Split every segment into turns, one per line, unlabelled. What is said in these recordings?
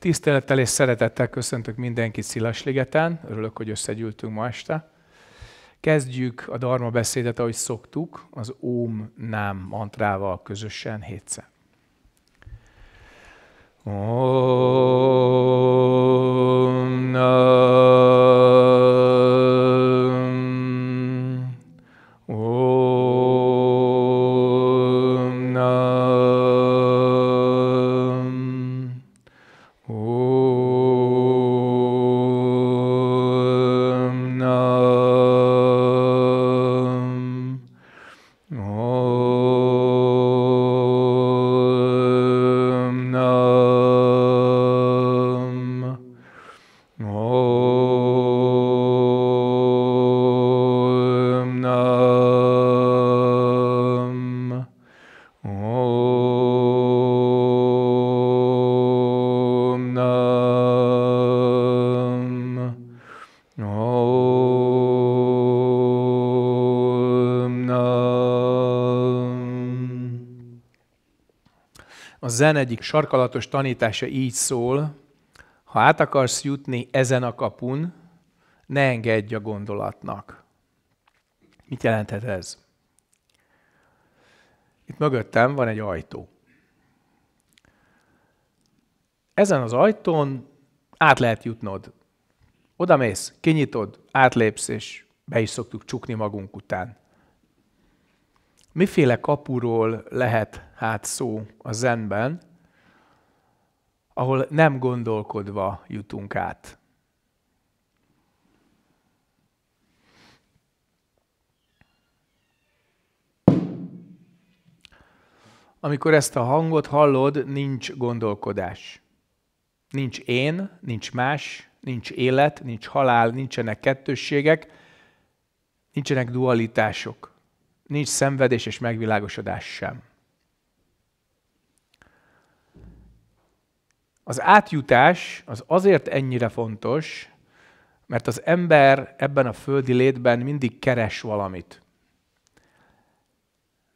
Tisztelettel és szeretettel köszöntök mindenkit Szilasligeten. Örülök, hogy összegyűltünk ma este. Kezdjük a Dharma beszédet, ahogy szoktuk, az OM Nám mantrával közösen hétszer. Oh. zen egyik sarkalatos tanítása így szól, ha át akarsz jutni ezen a kapun, ne engedj a gondolatnak. Mit jelenthet ez? Itt mögöttem van egy ajtó. Ezen az ajtón át lehet jutnod. Oda mész, kinyitod, átlépsz, és be is szoktuk csukni magunk után. Miféle kapuról lehet hát szó a zenben, ahol nem gondolkodva jutunk át. Amikor ezt a hangot hallod, nincs gondolkodás. Nincs én, nincs más, nincs élet, nincs halál, nincsenek kettősségek, nincsenek dualitások, nincs szenvedés és megvilágosodás sem. Az átjutás az azért ennyire fontos, mert az ember ebben a földi létben mindig keres valamit.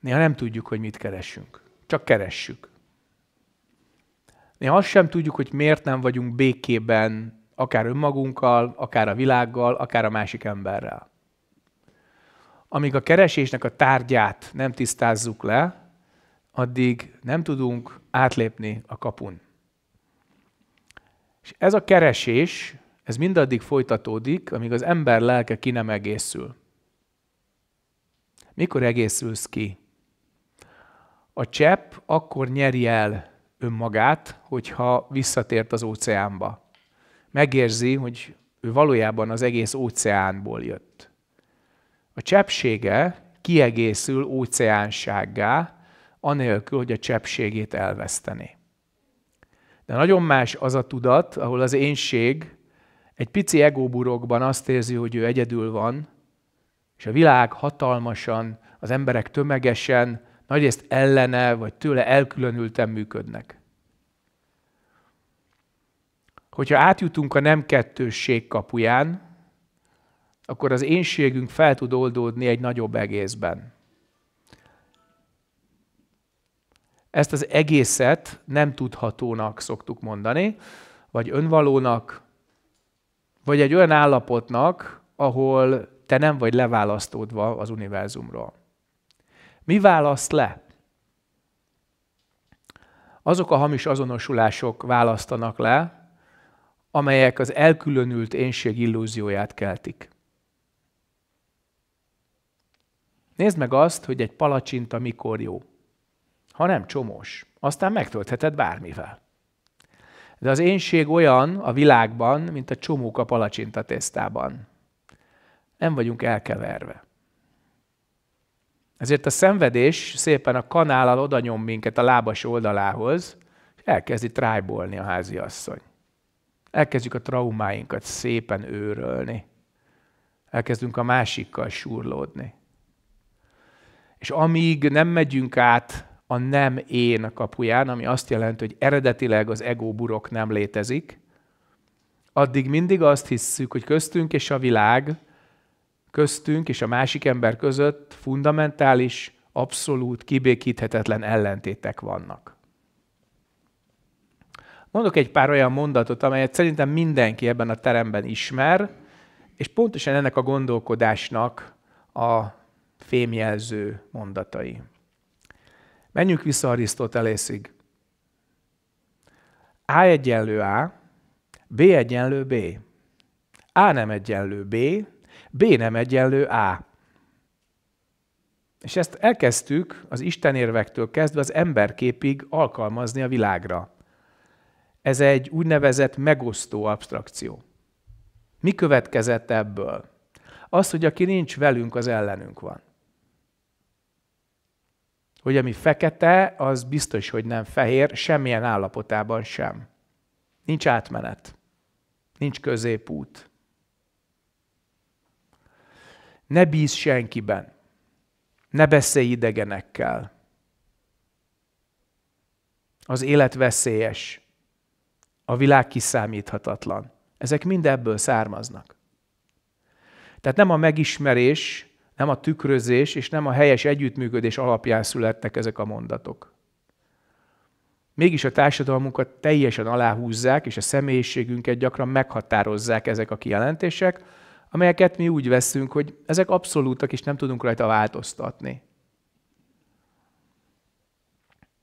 Néha nem tudjuk, hogy mit keresünk. Csak keressük. Néha azt sem tudjuk, hogy miért nem vagyunk békében akár önmagunkkal, akár a világgal, akár a másik emberrel. Amíg a keresésnek a tárgyát nem tisztázzuk le, addig nem tudunk átlépni a kapun. És ez a keresés, ez mindaddig folytatódik, amíg az ember lelke ki nem egészül. Mikor egészülsz ki? A csepp akkor nyeri el önmagát, hogyha visszatért az óceánba. Megérzi, hogy ő valójában az egész óceánból jött. A cseppsége kiegészül óceánsággá, anélkül, hogy a cseppségét elvesztené. De nagyon más az a tudat, ahol az énség egy pici egóburokban azt érzi, hogy ő egyedül van, és a világ hatalmasan, az emberek tömegesen, nagyrészt ellene vagy tőle elkülönülten működnek. Hogyha átjutunk a nem kettősség kapuján, akkor az énségünk fel tud oldódni egy nagyobb egészben. Ezt az egészet nem tudhatónak szoktuk mondani, vagy önvalónak, vagy egy olyan állapotnak, ahol te nem vagy leválasztódva az univerzumról. Mi választ le? Azok a hamis azonosulások választanak le, amelyek az elkülönült énség illúzióját keltik. Nézd meg azt, hogy egy palacsinta mikor jó hanem csomós. Aztán megtöltheted bármivel. De az énség olyan a világban, mint a csomók a palacsinta tésztában. Nem vagyunk elkeverve. Ezért a szenvedés szépen a kanállal oda nyom minket a lábas oldalához, és elkezdi trájbolni a asszony. Elkezdjük a traumáinkat szépen őrölni. Elkezdünk a másikkal súrlódni. És amíg nem megyünk át a nem én kapuján, ami azt jelenti, hogy eredetileg az ego burok nem létezik, addig mindig azt hisszük, hogy köztünk és a világ, köztünk és a másik ember között fundamentális, abszolút, kibékíthetetlen ellentétek vannak. Mondok egy pár olyan mondatot, amelyet szerintem mindenki ebben a teremben ismer, és pontosan ennek a gondolkodásnak a fémjelző mondatai. Menjünk vissza Arisztotelészig. A egyenlő A, B egyenlő B. A nem egyenlő B, B nem egyenlő A. És ezt elkezdtük az istenérvektől kezdve az emberképig alkalmazni a világra. Ez egy úgynevezett megosztó abstrakció. Mi következett ebből? Az, hogy aki nincs velünk, az ellenünk van hogy ami fekete, az biztos, hogy nem fehér, semmilyen állapotában sem. Nincs átmenet. Nincs középút. Ne bíz senkiben. Ne beszélj idegenekkel. Az élet veszélyes. A világ kiszámíthatatlan. Ezek mind ebből származnak. Tehát nem a megismerés, nem a tükrözés és nem a helyes együttműködés alapján születtek ezek a mondatok. Mégis a társadalmunkat teljesen aláhúzzák, és a személyiségünket gyakran meghatározzák ezek a kijelentések, amelyeket mi úgy veszünk, hogy ezek abszolútak, és nem tudunk rajta változtatni.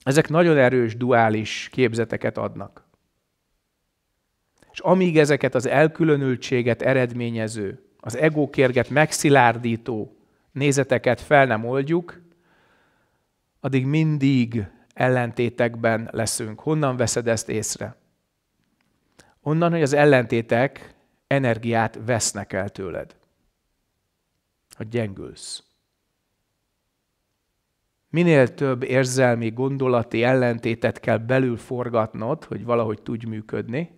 Ezek nagyon erős duális képzeteket adnak. És amíg ezeket az elkülönültséget eredményező, az egókérget megszilárdító nézeteket fel nem oldjuk, addig mindig ellentétekben leszünk. Honnan veszed ezt észre? Onnan, hogy az ellentétek energiát vesznek el tőled. Hogy gyengülsz. Minél több érzelmi, gondolati ellentétet kell belül forgatnod, hogy valahogy tudj működni,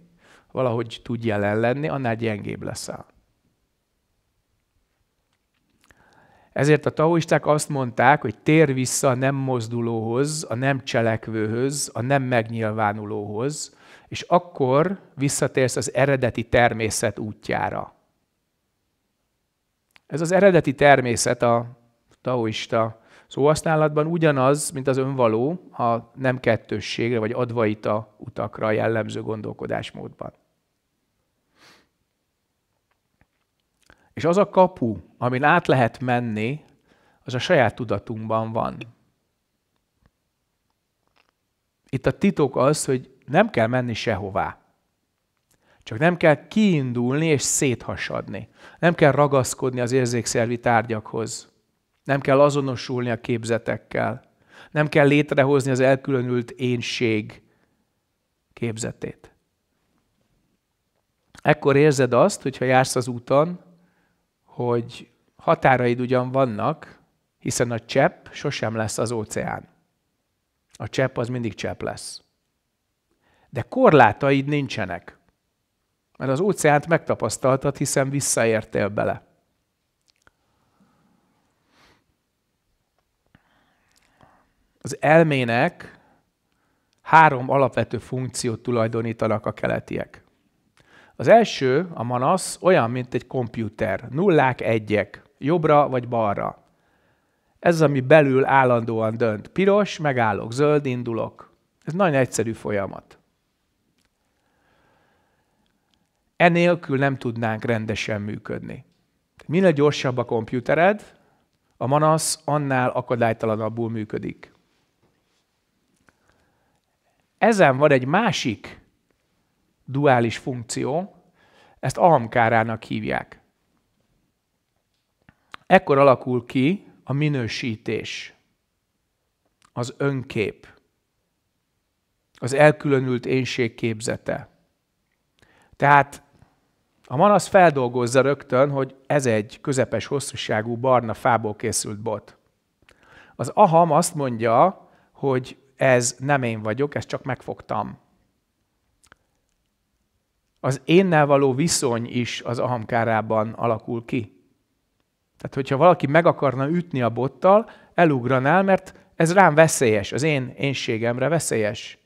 valahogy tudj jelen lenni, annál gyengébb leszel. Ezért a taoisták azt mondták, hogy tér vissza a nem mozdulóhoz, a nem cselekvőhöz, a nem megnyilvánulóhoz, és akkor visszatérsz az eredeti természet útjára. Ez az eredeti természet a taoista szóhasználatban ugyanaz, mint az önvaló a nem kettősségre vagy advaita utakra jellemző gondolkodásmódban. És az a kapu, amin át lehet menni, az a saját tudatunkban van. Itt a titok az, hogy nem kell menni sehová. Csak nem kell kiindulni és széthasadni. Nem kell ragaszkodni az érzékszervi tárgyakhoz. Nem kell azonosulni a képzetekkel. Nem kell létrehozni az elkülönült énség képzetét. Ekkor érzed azt, hogyha jársz az úton, hogy határaid ugyan vannak, hiszen a csepp sosem lesz az óceán. A csepp az mindig csepp lesz. De korlátaid nincsenek, mert az óceánt megtapasztaltad, hiszen visszaértél bele. Az elmének három alapvető funkciót tulajdonítanak a keletiek. Az első, a manasz, olyan, mint egy komputer. Nullák, egyek. Jobbra vagy balra. Ez, ami belül állandóan dönt. Piros, megállok, zöld, indulok. Ez nagyon egyszerű folyamat. Enélkül nem tudnánk rendesen működni. Minél gyorsabb a komputered, a manasz annál akadálytalanabbul működik. Ezen van egy másik duális funkció, ezt almkárának hívják. Ekkor alakul ki a minősítés, az önkép, az elkülönült énség képzete. Tehát a manasz feldolgozza rögtön, hogy ez egy közepes hosszúságú barna fából készült bot. Az aham azt mondja, hogy ez nem én vagyok, ezt csak megfogtam az énnel való viszony is az ahamkárában alakul ki. Tehát, hogyha valaki meg akarna ütni a bottal, elugranál, mert ez rám veszélyes, az én énségemre veszélyes.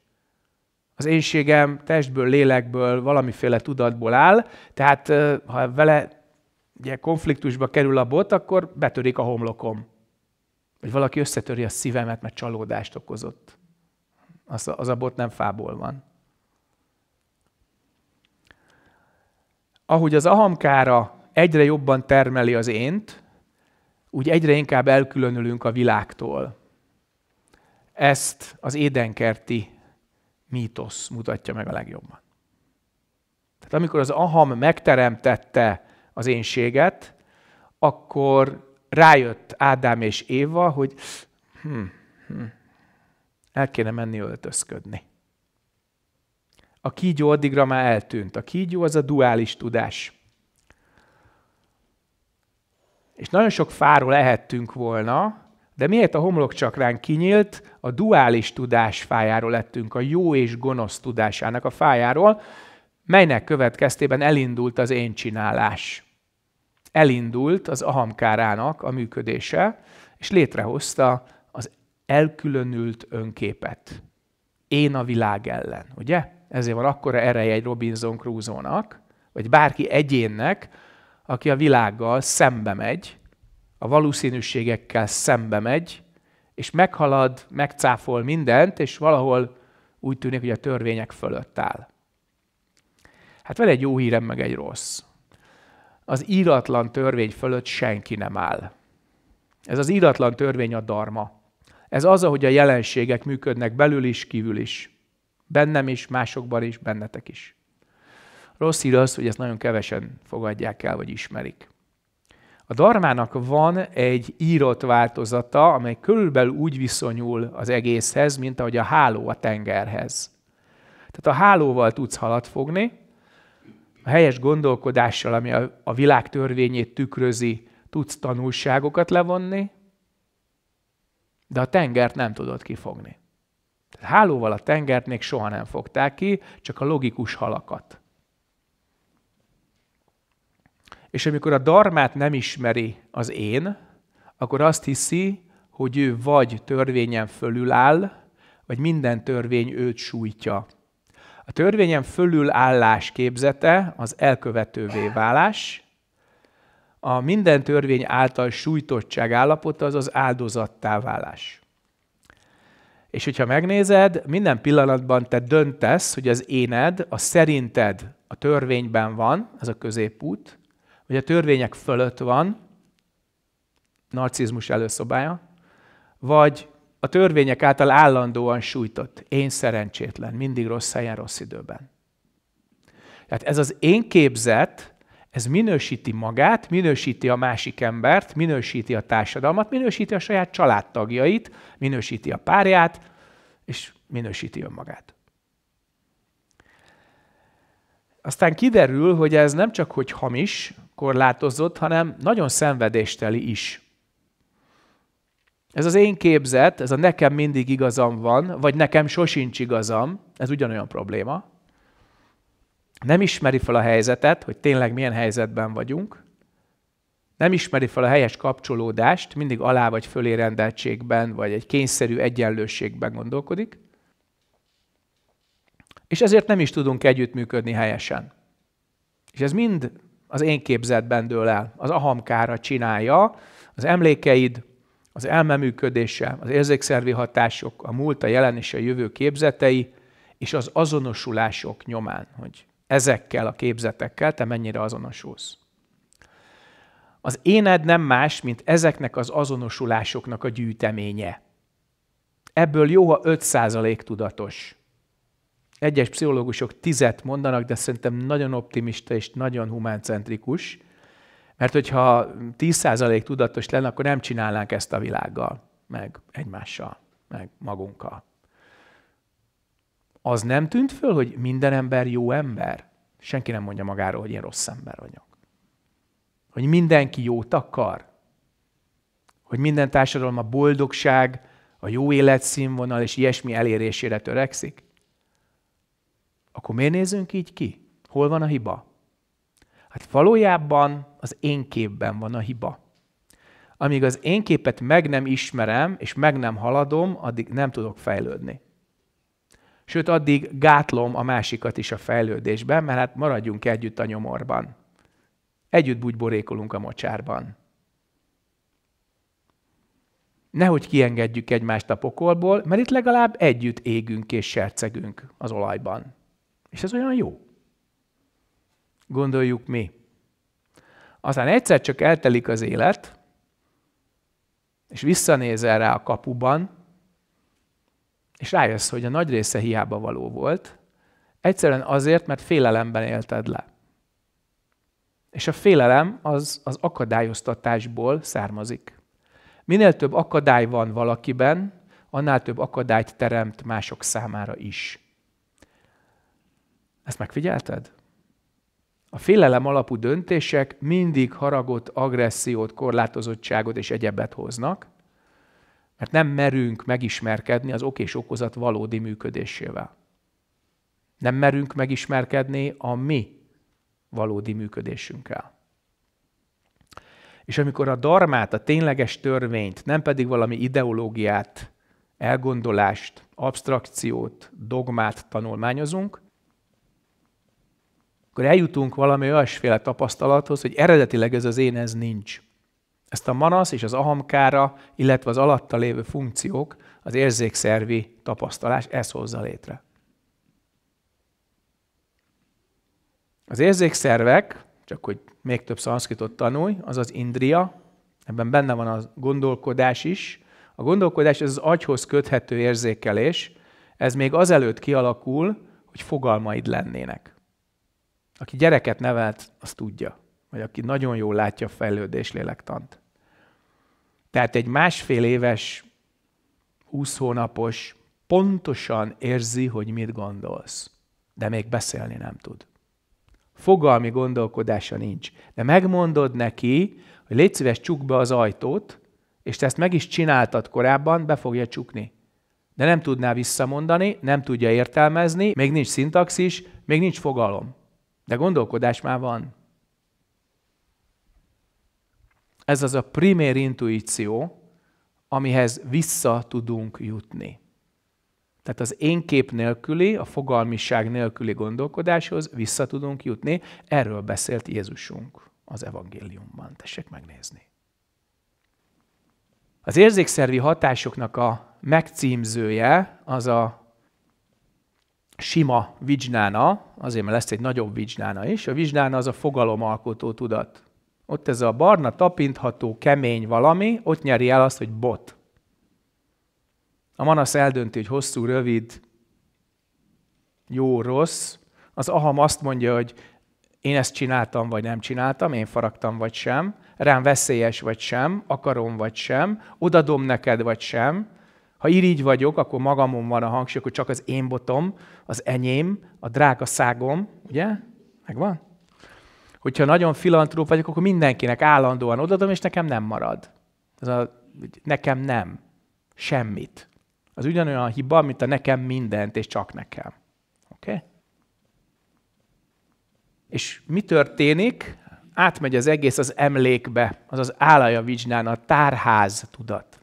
Az énségem testből, lélekből, valamiféle tudatból áll, tehát ha vele ugye, konfliktusba kerül a bot, akkor betörik a homlokom. Vagy valaki összetöri a szívemet, mert csalódást okozott. Az a, az a bot nem fából van. ahogy az ahamkára egyre jobban termeli az ént, úgy egyre inkább elkülönülünk a világtól. Ezt az édenkerti mítosz mutatja meg a legjobban. Tehát amikor az aham megteremtette az énséget, akkor rájött Ádám és Éva, hogy
hm, hm,
el kéne menni öltözködni. A kígyó addigra már eltűnt. A kígyó az a duális tudás. És nagyon sok fáról lehettünk volna, de miért a homlok csak ránk kinyílt? A duális tudás fájáról lettünk, a jó és gonosz tudásának a fájáról, melynek következtében elindult az én csinálás. Elindult az ahamkárának a működése, és létrehozta az elkülönült önképet én a világ ellen, ugye? Ezért van akkora ereje egy Robinson crusoe vagy bárki egyénnek, aki a világgal szembe megy, a valószínűségekkel szembe megy, és meghalad, megcáfol mindent, és valahol úgy tűnik, hogy a törvények fölött áll. Hát van egy jó hírem, meg egy rossz. Az íratlan törvény fölött senki nem áll. Ez az íratlan törvény a darma. Ez az, ahogy a jelenségek működnek belül is, kívül is. Bennem is, másokban is, bennetek is. Rossz hír az, hogy ezt nagyon kevesen fogadják el, vagy ismerik. A darmának van egy írott változata, amely körülbelül úgy viszonyul az egészhez, mint ahogy a háló a tengerhez. Tehát a hálóval tudsz halat fogni, a helyes gondolkodással, ami a, a világ törvényét tükrözi, tudsz tanulságokat levonni, de a tengert nem tudod kifogni. Tehát hálóval a tengert még soha nem fogták ki, csak a logikus halakat. És amikor a darmát nem ismeri az én, akkor azt hiszi, hogy ő vagy törvényen fölül áll, vagy minden törvény őt sújtja. A törvényen fölül állás képzete az elkövetővé válás, a minden törvény által sújtottság állapota az az áldozattá válás. És hogyha megnézed, minden pillanatban te döntesz, hogy az éned, a szerinted a törvényben van, ez a középút, vagy a törvények fölött van, narcizmus előszobája, vagy a törvények által állandóan sújtott, én szerencsétlen, mindig rossz helyen, rossz időben. Tehát ez az én képzet, ez minősíti magát, minősíti a másik embert, minősíti a társadalmat, minősíti a saját családtagjait, minősíti a párját, és minősíti önmagát. Aztán kiderül, hogy ez nem csak hogy hamis, korlátozott, hanem nagyon szenvedésteli is. Ez az én képzet, ez a nekem mindig igazam van, vagy nekem sosincs igazam, ez ugyanolyan probléma nem ismeri fel a helyzetet, hogy tényleg milyen helyzetben vagyunk, nem ismeri fel a helyes kapcsolódást, mindig alá vagy fölé rendeltségben, vagy egy kényszerű egyenlőségben gondolkodik, és ezért nem is tudunk együttműködni helyesen. És ez mind az én képzetben dől el, az ahamkára csinálja, az emlékeid, az elmeműködése, az érzékszervi hatások, a múlt, a jelen és a jövő képzetei, és az azonosulások nyomán, hogy ezekkel a képzetekkel te mennyire azonosulsz. Az éned nem más, mint ezeknek az azonosulásoknak a gyűjteménye. Ebből jó, ha 5% tudatos. Egyes pszichológusok tizet mondanak, de szerintem nagyon optimista és nagyon humáncentrikus, mert hogyha 10% tudatos lenne, akkor nem csinálnánk ezt a világgal, meg egymással, meg magunkkal az nem tűnt föl, hogy minden ember jó ember? Senki nem mondja magáról, hogy én rossz ember vagyok. Hogy mindenki jót akar. Hogy minden társadalom a boldogság, a jó életszínvonal és ilyesmi elérésére törekszik. Akkor miért nézünk így ki? Hol van a hiba? Hát valójában az én képben van a hiba. Amíg az én képet meg nem ismerem, és meg nem haladom, addig nem tudok fejlődni sőt addig gátlom a másikat is a fejlődésben, mert hát maradjunk együtt a nyomorban. Együtt bugyborékolunk a mocsárban. Nehogy kiengedjük egymást a pokolból, mert itt legalább együtt égünk és sercegünk az olajban. És ez olyan jó. Gondoljuk mi. Aztán egyszer csak eltelik az élet, és visszanézel rá a kapuban, és rájössz, hogy a nagy része hiába való volt, egyszerűen azért, mert félelemben élted le. És a félelem az az akadályoztatásból származik. Minél több akadály van valakiben, annál több akadályt teremt mások számára is. Ezt megfigyelted? A félelem alapú döntések mindig haragot, agressziót, korlátozottságot és egyebet hoznak, mert nem merünk megismerkedni az ok és okozat valódi működésével. Nem merünk megismerkedni a mi valódi működésünkkel. És amikor a darmát, a tényleges törvényt, nem pedig valami ideológiát, elgondolást, abstrakciót, dogmát tanulmányozunk, akkor eljutunk valami olyasféle tapasztalathoz, hogy eredetileg ez az én, ez nincs. Ezt a manasz és az ahamkára, illetve az alatta lévő funkciók, az érzékszervi tapasztalás ez hozza létre. Az érzékszervek, csak hogy még több szanszkritot tanulj, az az indria, ebben benne van a gondolkodás is. A gondolkodás ez az agyhoz köthető érzékelés, ez még azelőtt kialakul, hogy fogalmaid lennének. Aki gyereket nevelt, az tudja vagy aki nagyon jól látja a fejlődés lélektant. Tehát egy másfél éves, húsz hónapos pontosan érzi, hogy mit gondolsz, de még beszélni nem tud. Fogalmi gondolkodása nincs. De megmondod neki, hogy légy szíves, csukd be az ajtót, és te ezt meg is csináltad korábban, be fogja csukni. De nem tudná visszamondani, nem tudja értelmezni, még nincs szintaxis, még nincs fogalom. De gondolkodás már van. Ez az a primér intuíció, amihez vissza tudunk jutni. Tehát az én kép nélküli, a fogalmiság nélküli gondolkodáshoz vissza tudunk jutni. Erről beszélt Jézusunk az evangéliumban. Tessék megnézni. Az érzékszervi hatásoknak a megcímzője az a sima vizsnána, azért mert lesz egy nagyobb vizsnána is. A vizsnána az a fogalomalkotó tudat. Ott ez a barna, tapintható, kemény valami, ott nyeri el azt, hogy bot. A manasz eldönti, hogy hosszú, rövid, jó, rossz. Az aham azt mondja, hogy én ezt csináltam, vagy nem csináltam, én faragtam, vagy sem, rám veszélyes, vagy sem, akarom, vagy sem, odadom neked, vagy sem. Ha irigy vagyok, akkor magamon van a hangsúly, akkor csak az én botom, az enyém, a drága szágom, ugye? Megvan? hogyha nagyon filantróp vagyok, akkor mindenkinek állandóan odadom, és nekem nem marad. Ez a, nekem nem. Semmit. Az ugyanolyan hiba, mint a nekem mindent, és csak nekem. Oké? Okay? És mi történik? Átmegy az egész az emlékbe, az az álaja vizsnán, a tárház tudat.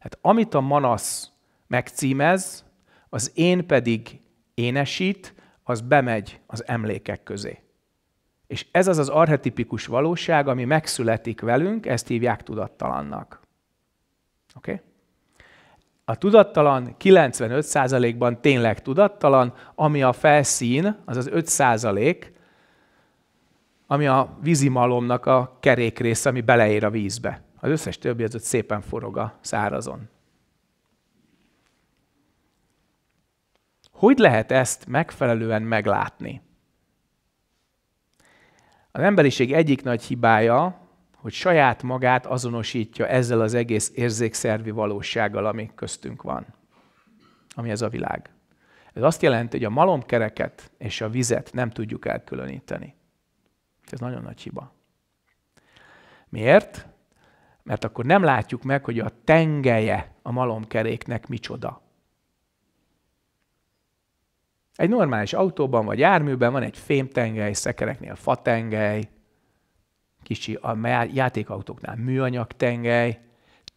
Hát amit a manasz megcímez, az én pedig énesít, az bemegy az emlékek közé. És ez az az archetipikus valóság, ami megszületik velünk, ezt hívják tudattalannak. Oké? Okay? A tudattalan 95%-ban tényleg tudattalan, ami a felszín, az az 5%, ami a vízimalomnak a kerék része, ami beleér a vízbe. Az összes többi az ott szépen forog a szárazon. Hogy lehet ezt megfelelően meglátni? Az emberiség egyik nagy hibája, hogy saját magát azonosítja ezzel az egész érzékszervi valósággal, ami köztünk van, ami ez a világ. Ez azt jelenti, hogy a malomkereket és a vizet nem tudjuk elkülöníteni. Ez nagyon nagy hiba. Miért? Mert akkor nem látjuk meg, hogy a tengelye a malomkeréknek micsoda. Egy normális autóban vagy járműben van egy fémtengely, szekereknél fatengely, kicsi a játékautóknál műanyag tengely.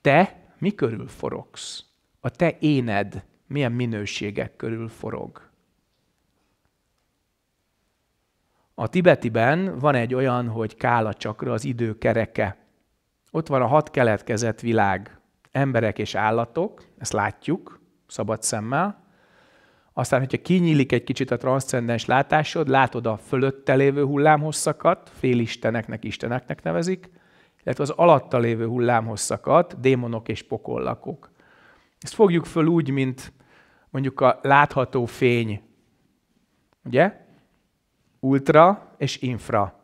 Te mi körül forogsz? A te éned milyen minőségek körül forog? A tibetiben van egy olyan, hogy Kála csakra az idő kereke. Ott van a hat keletkezett világ, emberek és állatok, ezt látjuk szabad szemmel, aztán, hogyha kinyílik egy kicsit a transzcendens látásod, látod a fölötte lévő hullámhosszakat, félisteneknek, isteneknek nevezik, illetve az alatta lévő hullámhosszakat, démonok és pokollakok. Ezt fogjuk föl úgy, mint mondjuk a látható fény. Ugye? Ultra és infra.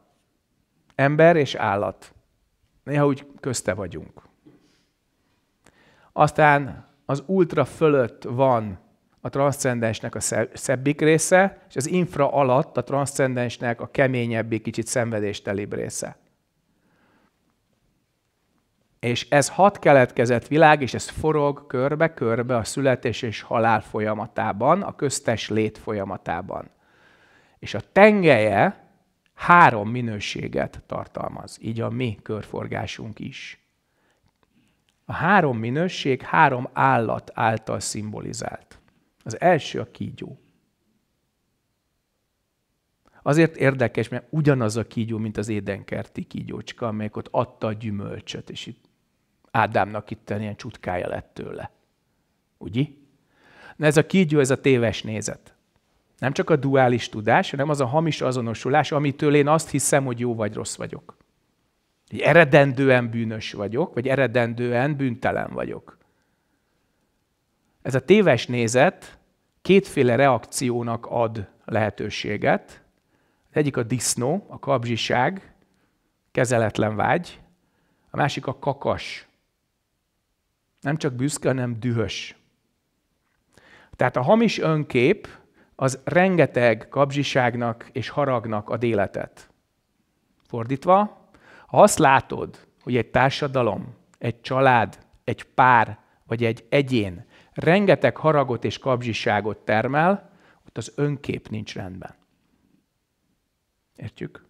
Ember és állat. Néha úgy közte vagyunk. Aztán az ultra fölött van a transzcendensnek a szebbik része, és az infra alatt a transzcendensnek a keményebbi, kicsit szenvedéstelibb része. És ez hat keletkezett világ, és ez forog körbe-körbe a születés és halál folyamatában, a köztes lét folyamatában. És a tengelye három minőséget tartalmaz, így a mi körforgásunk is. A három minőség három állat által szimbolizált. Az első a kígyó. Azért érdekes, mert ugyanaz a kígyó, mint az édenkerti kígyócska, amelyik ott adta a gyümölcsöt, és itt Ádámnak itt ilyen csutkája lett tőle. Ugye? Na ez a kígyó, ez a téves nézet. Nem csak a duális tudás, hanem az a hamis azonosulás, amitől én azt hiszem, hogy jó vagy rossz vagyok. Hogy eredendően bűnös vagyok, vagy eredendően bűntelen vagyok. Ez a téves nézet kétféle reakciónak ad lehetőséget. Az egyik a disznó, a kapzsiság, kezeletlen vágy, a másik a kakas. Nem csak büszke, hanem dühös. Tehát a hamis önkép az rengeteg kapzsiságnak és haragnak ad életet. Fordítva, ha azt látod, hogy egy társadalom, egy család, egy pár vagy egy egyén rengeteg haragot és kapzsiságot termel, ott az önkép nincs rendben. Értjük?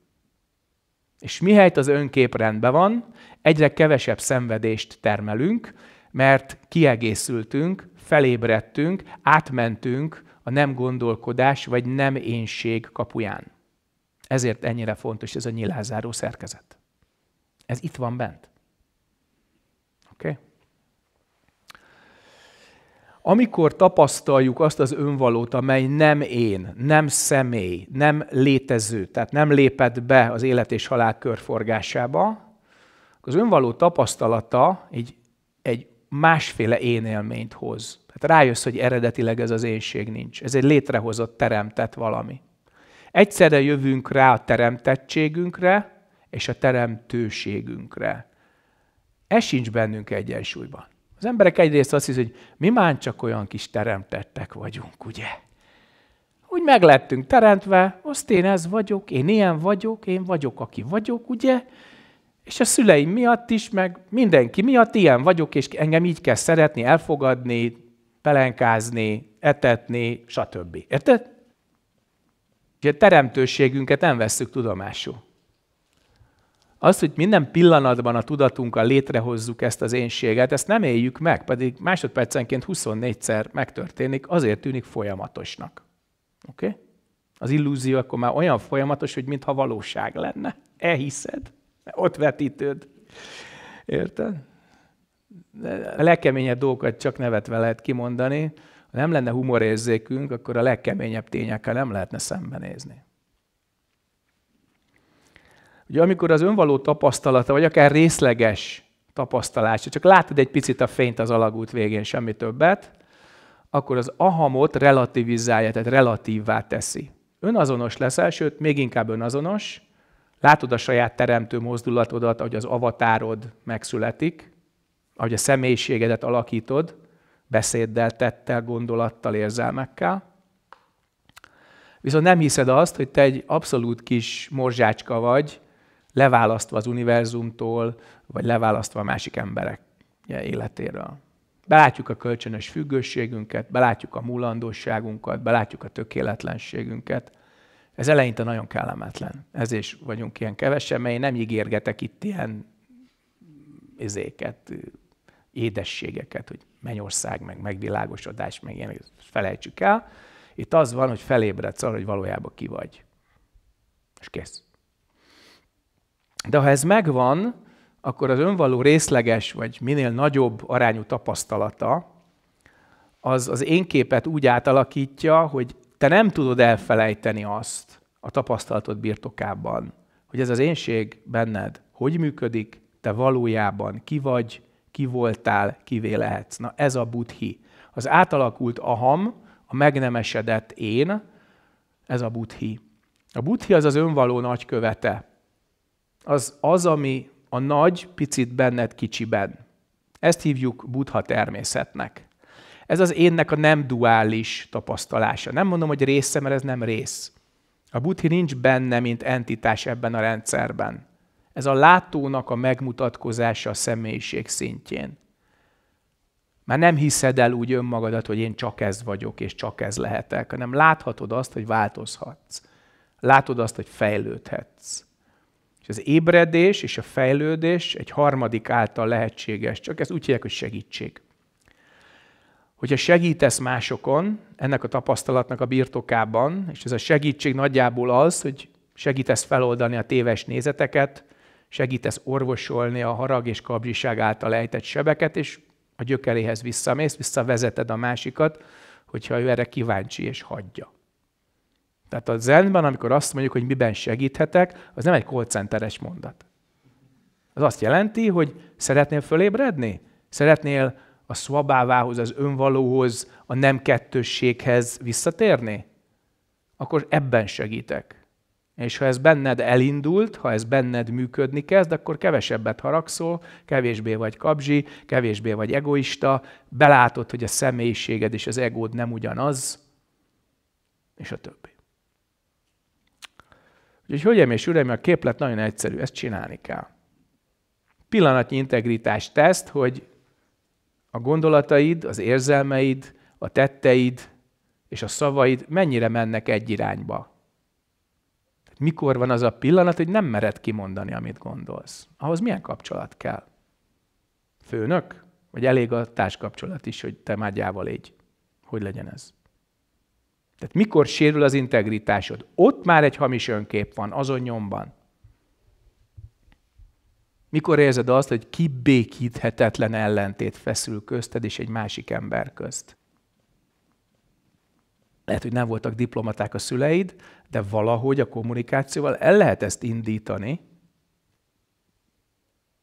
És mihelyt az önkép rendben van, egyre kevesebb szenvedést termelünk, mert kiegészültünk, felébredtünk, átmentünk a nem gondolkodás vagy nem énség kapuján. Ezért ennyire fontos ez a nyilázáró szerkezet. Ez itt van bent. Oké? Okay? amikor tapasztaljuk azt az önvalót, amely nem én, nem személy, nem létező, tehát nem lépett be az élet és halál körforgásába, az önvaló tapasztalata egy, egy másféle én élményt hoz. Tehát rájössz, hogy eredetileg ez az énség nincs. Ez egy létrehozott, teremtett valami. Egyszerre jövünk rá a teremtettségünkre és a teremtőségünkre. Ez sincs bennünk egyensúlyban. Az emberek egyrészt azt hiszik, hogy mi már csak olyan kis teremtettek vagyunk, ugye? Úgy meglettünk teremtve, azt én ez vagyok, én ilyen vagyok, én vagyok, aki vagyok, ugye? És a szüleim miatt is, meg mindenki miatt ilyen vagyok, és engem így kell szeretni, elfogadni, pelenkázni, etetni, stb. Érted? És a teremtőségünket nem veszük tudomásul. Az, hogy minden pillanatban a tudatunkkal létrehozzuk ezt az énséget, ezt nem éljük meg, pedig másodpercenként 24-szer megtörténik, azért tűnik folyamatosnak. Oké? Okay? Az illúzió akkor már olyan folyamatos, hogy mintha valóság lenne. Elhiszed, ott vetítőd. Érted? a legkeményebb dolgokat csak nevetve lehet kimondani. Ha nem lenne humorérzékünk, akkor a legkeményebb tényekkel nem lehetne szembenézni. Ugye amikor az önvaló tapasztalata, vagy akár részleges tapasztalás, csak látod egy picit a fényt az alagút végén, semmi többet, akkor az ahamot relativizálja, tehát relatívvá teszi. Önazonos leszel, sőt, még inkább önazonos, látod a saját teremtő mozdulatodat, ahogy az avatárod megszületik, ahogy a személyiségedet alakítod, beszéddel, tettel, gondolattal, érzelmekkel. Viszont nem hiszed azt, hogy te egy abszolút kis morzsácska vagy, leválasztva az univerzumtól, vagy leválasztva a másik emberek életéről. Belátjuk a kölcsönös függőségünket, belátjuk a mulandóságunkat, belátjuk a tökéletlenségünket. Ez eleinte nagyon kellemetlen. Ez is vagyunk ilyen kevesen, mert én nem ígérgetek itt ilyen izéket, édességeket, hogy mennyország, meg megvilágosodás, meg ilyen, felejtsük el. Itt az van, hogy felébredsz arra, hogy valójában ki vagy. És kész. De ha ez megvan, akkor az önvaló részleges, vagy minél nagyobb arányú tapasztalata, az az én képet úgy átalakítja, hogy te nem tudod elfelejteni azt a tapasztalatod birtokában, hogy ez az énség benned hogy működik, te valójában ki vagy, ki voltál, kivé lehetsz. Na ez a buddhi. Az átalakult aham, a megnemesedett én, ez a buddhi. A buddhi az az önvaló nagykövete, az az, ami a nagy picit benned kicsiben. Ezt hívjuk buddha természetnek. Ez az énnek a nem duális tapasztalása. Nem mondom, hogy része, mert ez nem rész. A buddhi nincs benne, mint entitás ebben a rendszerben. Ez a látónak a megmutatkozása a személyiség szintjén. Már nem hiszed el úgy önmagadat, hogy én csak ez vagyok, és csak ez lehetek, hanem láthatod azt, hogy változhatsz. Látod azt, hogy fejlődhetsz. És az ébredés és a fejlődés egy harmadik által lehetséges, csak ez úgy hívják, hogy segítség. Hogyha segítesz másokon, ennek a tapasztalatnak a birtokában, és ez a segítség nagyjából az, hogy segítesz feloldani a téves nézeteket, segítesz orvosolni a harag és kabzsiság által ejtett sebeket, és a gyökeréhez visszamész, visszavezeted a másikat, hogyha ő erre kíváncsi és hagyja. Tehát a zenben, amikor azt mondjuk, hogy miben segíthetek, az nem egy call centeres mondat. Az azt jelenti, hogy szeretnél fölébredni? Szeretnél a szvabávához, az önvalóhoz, a nem kettősséghez visszatérni? Akkor ebben segítek. És ha ez benned elindult, ha ez benned működni kezd, akkor kevesebbet haragszol, kevésbé vagy kabzsi, kevésbé vagy egoista, belátod, hogy a személyiséged és az egód nem ugyanaz, és a több. Úgyhogy, hölgyeim és uraim, a képlet nagyon egyszerű, ezt csinálni kell. Pillanatnyi integritás teszt, hogy a gondolataid, az érzelmeid, a tetteid és a szavaid mennyire mennek egy irányba. Mikor van az a pillanat, hogy nem mered kimondani, amit gondolsz? Ahhoz milyen kapcsolat kell? Főnök? Vagy elég a társkapcsolat is, hogy te mágyával így? Hogy legyen ez? Tehát mikor sérül az integritásod? Ott már egy hamis önkép van, azon nyomban. Mikor érzed azt, hogy kibékíthetetlen ellentét feszül közted és egy másik ember közt? Lehet, hogy nem voltak diplomaták a szüleid, de valahogy a kommunikációval el lehet ezt indítani.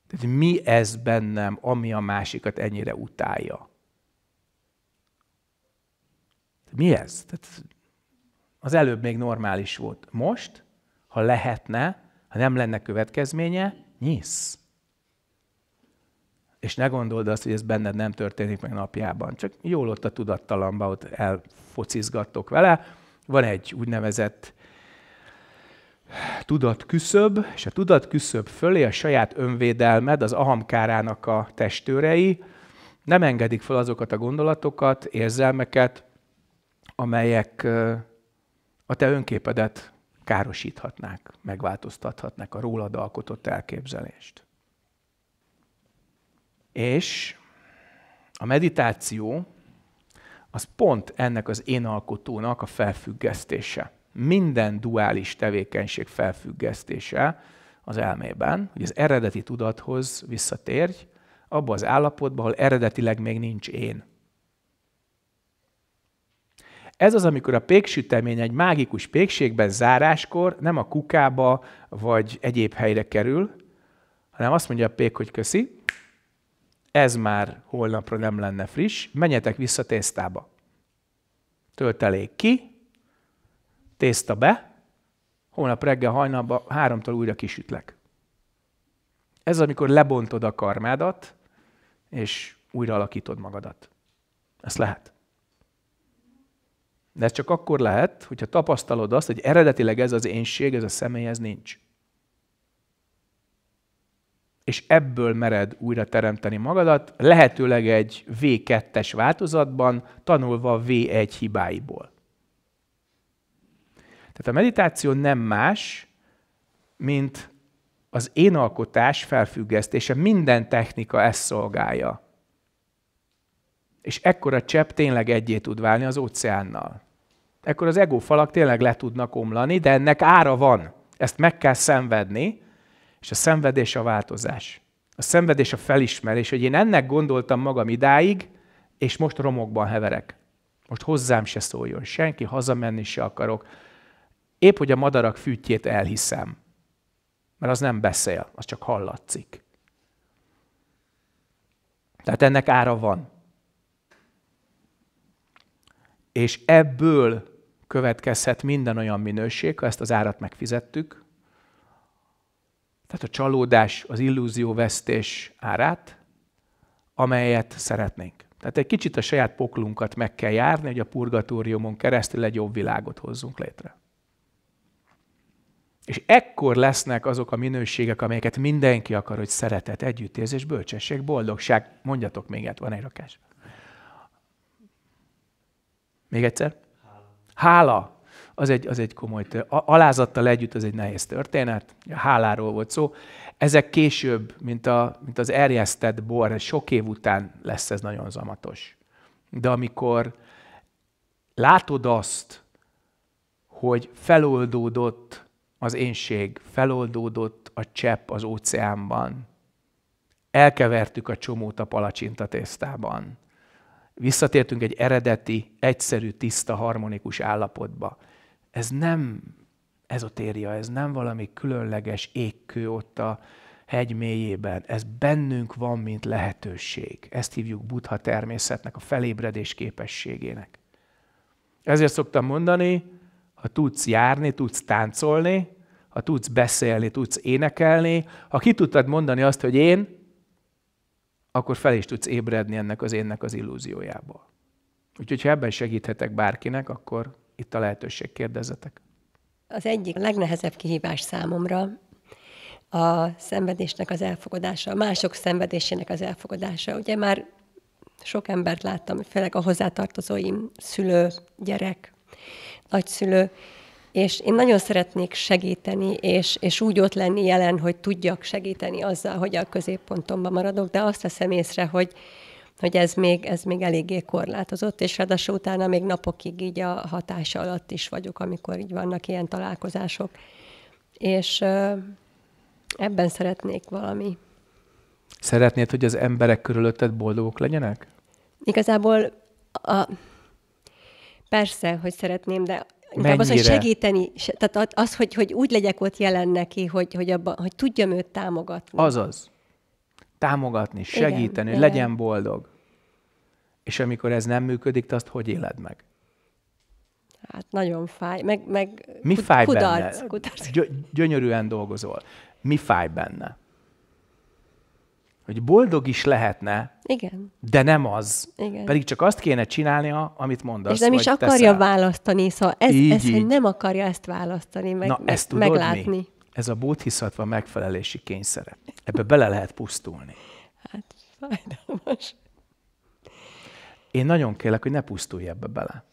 Tehát mi ez bennem, ami a másikat ennyire utálja? mi ez? Tehát az előbb még normális volt. Most, ha lehetne, ha nem lenne következménye, nyisz. És ne gondold azt, hogy ez benned nem történik meg napjában. Csak jól ott a tudattalamba, ott elfocizgattok vele. Van egy úgynevezett tudatküszöb, és a tudatküszöb fölé a saját önvédelmed, az ahamkárának a testőrei nem engedik fel azokat a gondolatokat, érzelmeket, amelyek a te önképedet károsíthatnák, megváltoztathatnák a rólad alkotott elképzelést. És a meditáció az pont ennek az én alkotónak a felfüggesztése. Minden duális tevékenység felfüggesztése az elmében, hogy az eredeti tudathoz visszatérj, abba az állapotba, ahol eredetileg még nincs én. Ez az, amikor a péksütemény egy mágikus pékségben záráskor nem a kukába vagy egyéb helyre kerül, hanem azt mondja a pék, hogy köszi, ez már holnapra nem lenne friss, menjetek vissza tésztába. Töltelék ki, tészta be, holnap reggel hajnalban háromtól újra kisütlek. Ez amikor lebontod a karmádat, és újra alakítod magadat. Ezt lehet. De ez csak akkor lehet, hogyha tapasztalod azt, hogy eredetileg ez az énség, ez a személy, ez nincs. És ebből mered újra teremteni magadat, lehetőleg egy V2-es változatban, tanulva V1 hibáiból. Tehát a meditáció nem más, mint az énalkotás felfüggesztése, minden technika ezt szolgálja. És ekkora csepp tényleg egyé tud válni az óceánnal akkor az ego falak tényleg le tudnak omlani, de ennek ára van. Ezt meg kell szenvedni, és a szenvedés a változás. A szenvedés a felismerés, hogy én ennek gondoltam magam idáig, és most romokban heverek. Most hozzám se szóljon senki, hazamenni se akarok. Épp, hogy a madarak fűtjét elhiszem. Mert az nem beszél, az csak hallatszik. Tehát ennek ára van. És ebből következhet minden olyan minőség, ha ezt az árat megfizettük, tehát a csalódás, az illúzió vesztés árát, amelyet szeretnénk. Tehát egy kicsit a saját poklunkat meg kell járni, hogy a purgatóriumon keresztül egy jobb világot hozzunk létre. És ekkor lesznek azok a minőségek, amelyeket mindenki akar, hogy szeretet, együttérzés, bölcsesség, boldogság. Mondjatok még egyet, van egy rakás. Még egyszer. Hála, az egy, az egy komoly, alázattal együtt az egy nehéz történet, háláról volt szó. Ezek később, mint, a, mint az erjesztett bor, sok év után lesz ez nagyon zamatos. De amikor látod azt, hogy feloldódott az énség, feloldódott a csepp az óceánban, elkevertük a csomót a palacsintatésztában, Visszatértünk egy eredeti, egyszerű, tiszta, harmonikus állapotba. Ez nem ezotéria, ez nem valami különleges égkő ott a hegy mélyében. Ez bennünk van, mint lehetőség. Ezt hívjuk buddha természetnek, a felébredés képességének. Ezért szoktam mondani, ha tudsz járni, tudsz táncolni, ha tudsz beszélni, tudsz énekelni, ha ki tudtad mondani azt, hogy én akkor fel is tudsz ébredni ennek az énnek az illúziójából. Úgyhogy ha ebben segíthetek bárkinek, akkor itt a lehetőség, kérdezetek.
Az egyik legnehezebb kihívás számomra a szenvedésnek az elfogadása, a mások szenvedésének az elfogadása. Ugye már sok embert láttam, főleg a hozzátartozóim, szülő, gyerek, nagyszülő, és én nagyon szeretnék segíteni, és, és úgy ott lenni jelen, hogy tudjak segíteni azzal, hogy a középpontomban maradok, de azt veszem észre, hogy, hogy ez még, ez még eléggé korlátozott, és ráadásul utána még napokig így a hatása alatt is vagyok, amikor így vannak ilyen találkozások. És ebben szeretnék valami.
Szeretnéd, hogy az emberek körülötted boldogok legyenek?
Igazából a, Persze, hogy szeretném, de Inkább mennyire... az, hogy segíteni, tehát az, hogy, hogy úgy legyek ott jelen neki, hogy, hogy, abba, hogy tudjam őt támogatni.
Azaz. Támogatni, segíteni, igen, legyen de... boldog. És amikor ez nem működik, te azt hogy éled meg?
Hát nagyon fáj. Meg, meg Mi kud, fáj kudarc, benne? Kudarc.
gyönyörűen dolgozol. Mi fáj benne? hogy boldog is lehetne, igen. De nem az. Igen. Pedig csak azt kéne csinálni, amit mondasz. És nem is akarja teszel.
választani, szóval ez, így, ez így. hogy nem akarja ezt választani, meg, Na, meg, ezt tudod meglátni. Mi?
Ez a bódhiszatva megfelelési kényszere. Ebbe bele lehet pusztulni.
Hát, fájdalmas.
Én nagyon kérlek, hogy ne pusztulj ebbe bele.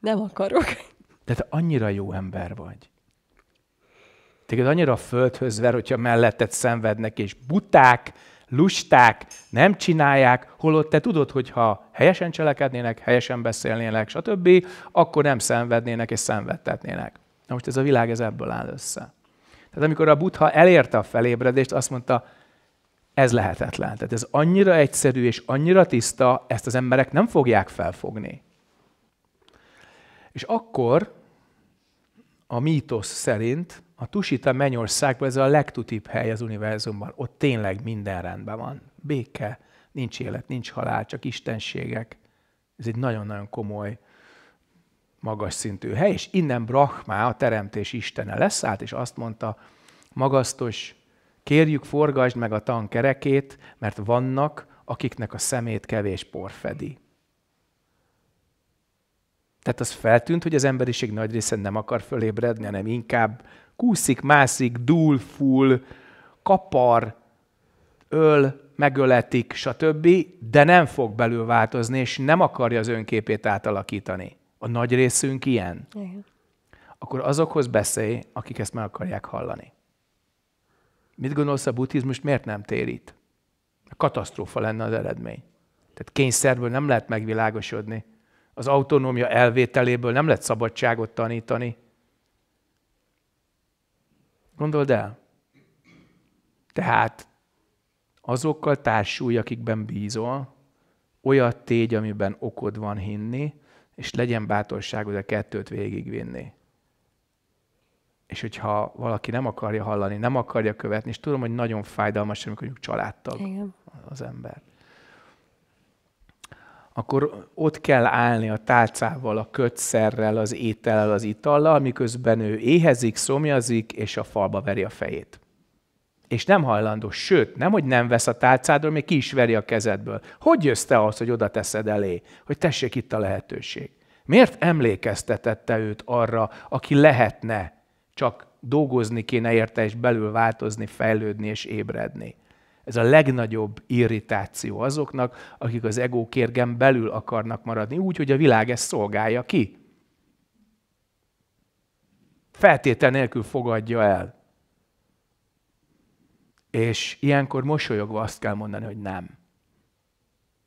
Nem akarok.
De te annyira jó ember vagy. Téged annyira a földhöz ver, hogyha melletted szenvednek, és buták, lusták, nem csinálják, holott te tudod, hogy ha helyesen cselekednének, helyesen beszélnének, stb., akkor nem szenvednének és szenvedtetnének. Na most ez a világ ez ebből áll össze. Tehát amikor a buddha elérte a felébredést, azt mondta, ez lehetetlen. Tehát ez annyira egyszerű és annyira tiszta, ezt az emberek nem fogják felfogni. És akkor a mítosz szerint a Tusita mennyországban ez a legtutibb hely az univerzumban. Ott tényleg minden rendben van. Béke, nincs élet, nincs halál, csak istenségek. Ez egy nagyon-nagyon komoly, magas szintű hely, és innen Brahma, a teremtés istene leszállt, és azt mondta, magasztos, kérjük, forgasd meg a tankerekét, mert vannak, akiknek a szemét kevés por fedi. Tehát az feltűnt, hogy az emberiség nagy része nem akar fölébredni, hanem inkább Kúszik, mászik, dúl, full, kapar, öl, megöletik, stb., de nem fog belül változni, és nem akarja az önképét átalakítani. A nagy részünk ilyen. Igen. Akkor azokhoz beszélj, akik ezt meg akarják hallani. Mit gondolsz a buddhizmus miért nem térít? Katasztrófa lenne az eredmény. Tehát kényszerből nem lehet megvilágosodni. Az autonómia elvételéből nem lehet szabadságot tanítani. Gondold el. Tehát azokkal társulj, akikben bízol, olyat tégy, amiben okod van hinni, és legyen bátorságod a kettőt végigvinni. És hogyha valaki nem akarja hallani, nem akarja követni, és tudom, hogy nagyon fájdalmas, amikor mondjuk családtag Igen. az ember akkor ott kell állni a tálcával, a kötszerrel, az étellel, az itallal, miközben ő éhezik, szomjazik, és a falba veri a fejét. És nem hajlandó, sőt, nem, hogy nem vesz a tálcádról, még ki is veri a kezedből. Hogy jössz te ahhoz, hogy oda teszed elé, hogy tessék itt a lehetőség? Miért emlékeztetette őt arra, aki lehetne, csak dolgozni kéne érte, és belül változni, fejlődni és ébredni? Ez a legnagyobb irritáció azoknak, akik az egó kérgen belül akarnak maradni, úgy, hogy a világ ezt szolgálja ki. Feltétel nélkül fogadja el. És ilyenkor mosolyogva azt kell mondani, hogy nem.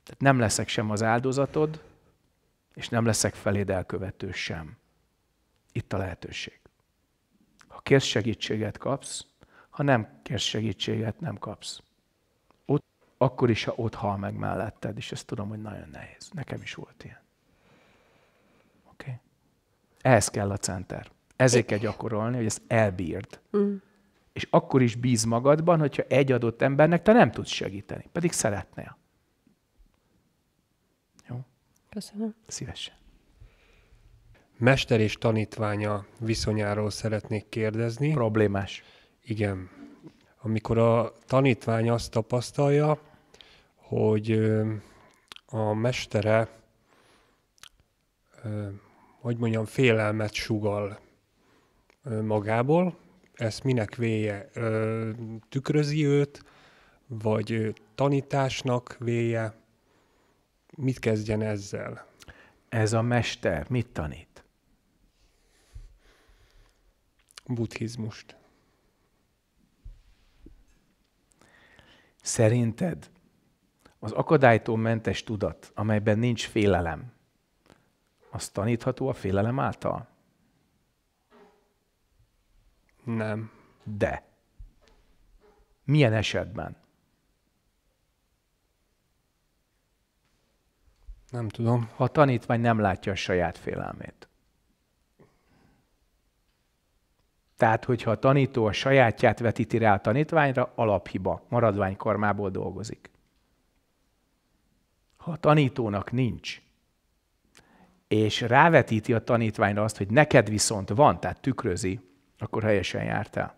Tehát nem leszek sem az áldozatod, és nem leszek feléd elkövető sem. Itt a lehetőség. Ha kérsz segítséget, kapsz, ha nem kérsz segítséget, nem kapsz akkor is, ha ott hal meg melletted, és ezt tudom, hogy nagyon nehéz. Nekem is volt ilyen. Oké? Okay? Ehhez kell a center. Ezért kell gyakorolni, hogy ezt elbírd. Mm. És akkor is bíz magadban, hogyha egy adott embernek te nem tudsz segíteni, pedig szeretnél. Jó? Köszönöm. Szívesen. Mester és tanítványa viszonyáról szeretnék kérdezni. Problémás. Igen. Amikor a tanítvány azt tapasztalja, hogy a mestere, hogy mondjam, félelmet sugal magából, ezt minek véje? Tükrözi őt, vagy tanításnak véje? Mit kezdjen ezzel? Ez a mester mit tanít? Buddhizmust. Szerinted az akadálytól mentes tudat, amelyben nincs félelem, az tanítható a félelem által? Nem. De. Milyen esetben? Nem tudom. Ha a tanítvány nem látja a saját félelmét. Tehát, hogyha a tanító a sajátját vetíti rá a tanítványra, alaphiba, maradványkarmából dolgozik ha a tanítónak nincs, és rávetíti a tanítványra azt, hogy neked viszont van, tehát tükrözi, akkor helyesen jártál.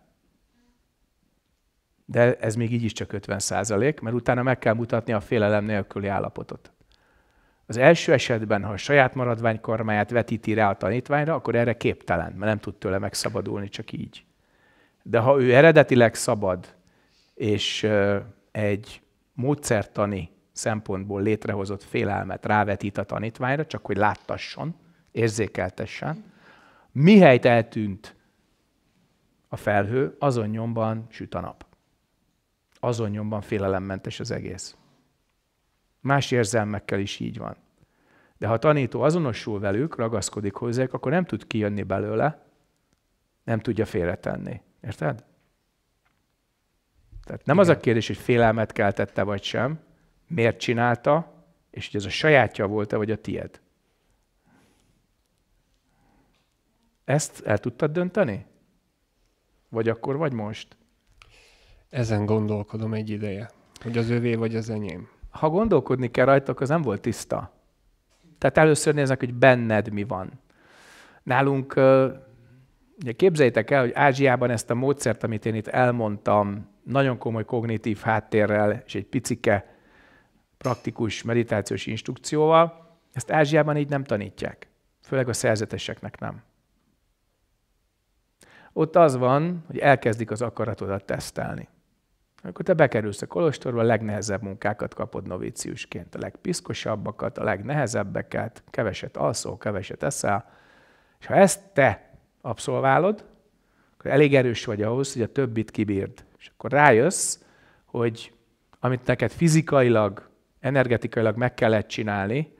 De ez még így is csak 50 százalék, mert utána meg kell mutatni a félelem nélküli állapotot. Az első esetben, ha a saját maradvány karmáját vetíti rá a tanítványra, akkor erre képtelen, mert nem tud tőle megszabadulni csak így. De ha ő eredetileg szabad, és egy módszertani szempontból létrehozott félelmet rávetít a tanítványra, csak hogy láttasson, érzékeltessen. Mihelyt eltűnt a felhő, azon nyomban süt a nap. Azon nyomban félelemmentes az egész. Más érzelmekkel is így van. De ha a tanító azonosul velük, ragaszkodik hozzájuk, akkor nem tud kijönni belőle, nem tudja félretenni. Érted? Tehát nem Igen. az a kérdés, hogy félelmet keltette vagy sem, miért csinálta, és hogy ez a sajátja volt-e, vagy a tied. Ezt el tudtad dönteni? Vagy akkor, vagy most? Ezen gondolkodom egy ideje, hogy az övé, vagy az enyém. Ha gondolkodni kell rajta, az nem volt tiszta. Tehát először néznek, hogy benned mi van. Nálunk, ugye képzeljétek el, hogy Ázsiában ezt a módszert, amit én itt elmondtam, nagyon komoly kognitív háttérrel és egy picike praktikus meditációs instrukcióval. Ezt Ázsiában így nem tanítják, főleg a szerzeteseknek nem. Ott az van, hogy elkezdik az akaratodat tesztelni. Akkor te bekerülsz a kolostorba, a legnehezebb munkákat kapod novíciusként, a legpiszkosabbakat, a legnehezebbeket, keveset alszol, keveset eszel, és ha ezt te abszolválod, akkor elég erős vagy ahhoz, hogy a többit kibírd. És akkor rájössz, hogy amit neked fizikailag energetikailag meg kellett csinálni,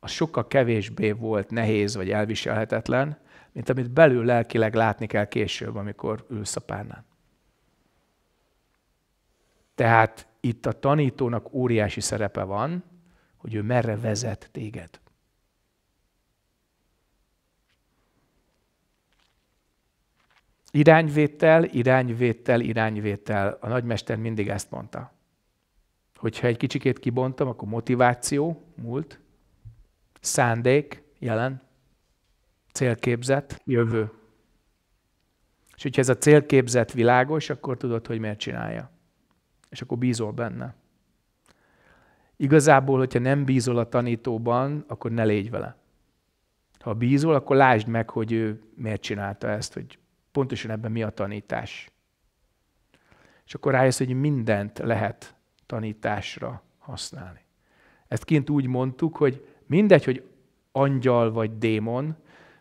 az sokkal kevésbé volt nehéz vagy elviselhetetlen, mint amit belül lelkileg látni kell később, amikor ülsz a párnán. Tehát itt a tanítónak óriási szerepe van, hogy ő merre vezet téged. Irányvétel, irányvétel, irányvétel. A nagymester mindig ezt mondta. Hogyha egy kicsikét kibontam, akkor motiváció, múlt, szándék, jelen, célképzet, jövő. És hogyha ez a célképzet világos, akkor tudod, hogy miért csinálja. És akkor bízol benne. Igazából, hogyha nem bízol a tanítóban, akkor ne légy vele. Ha bízol, akkor lásd meg, hogy ő miért csinálta ezt, hogy pontosan ebben mi a tanítás. És akkor rájössz, hogy mindent lehet tanításra használni. Ezt kint úgy mondtuk, hogy mindegy, hogy angyal vagy démon,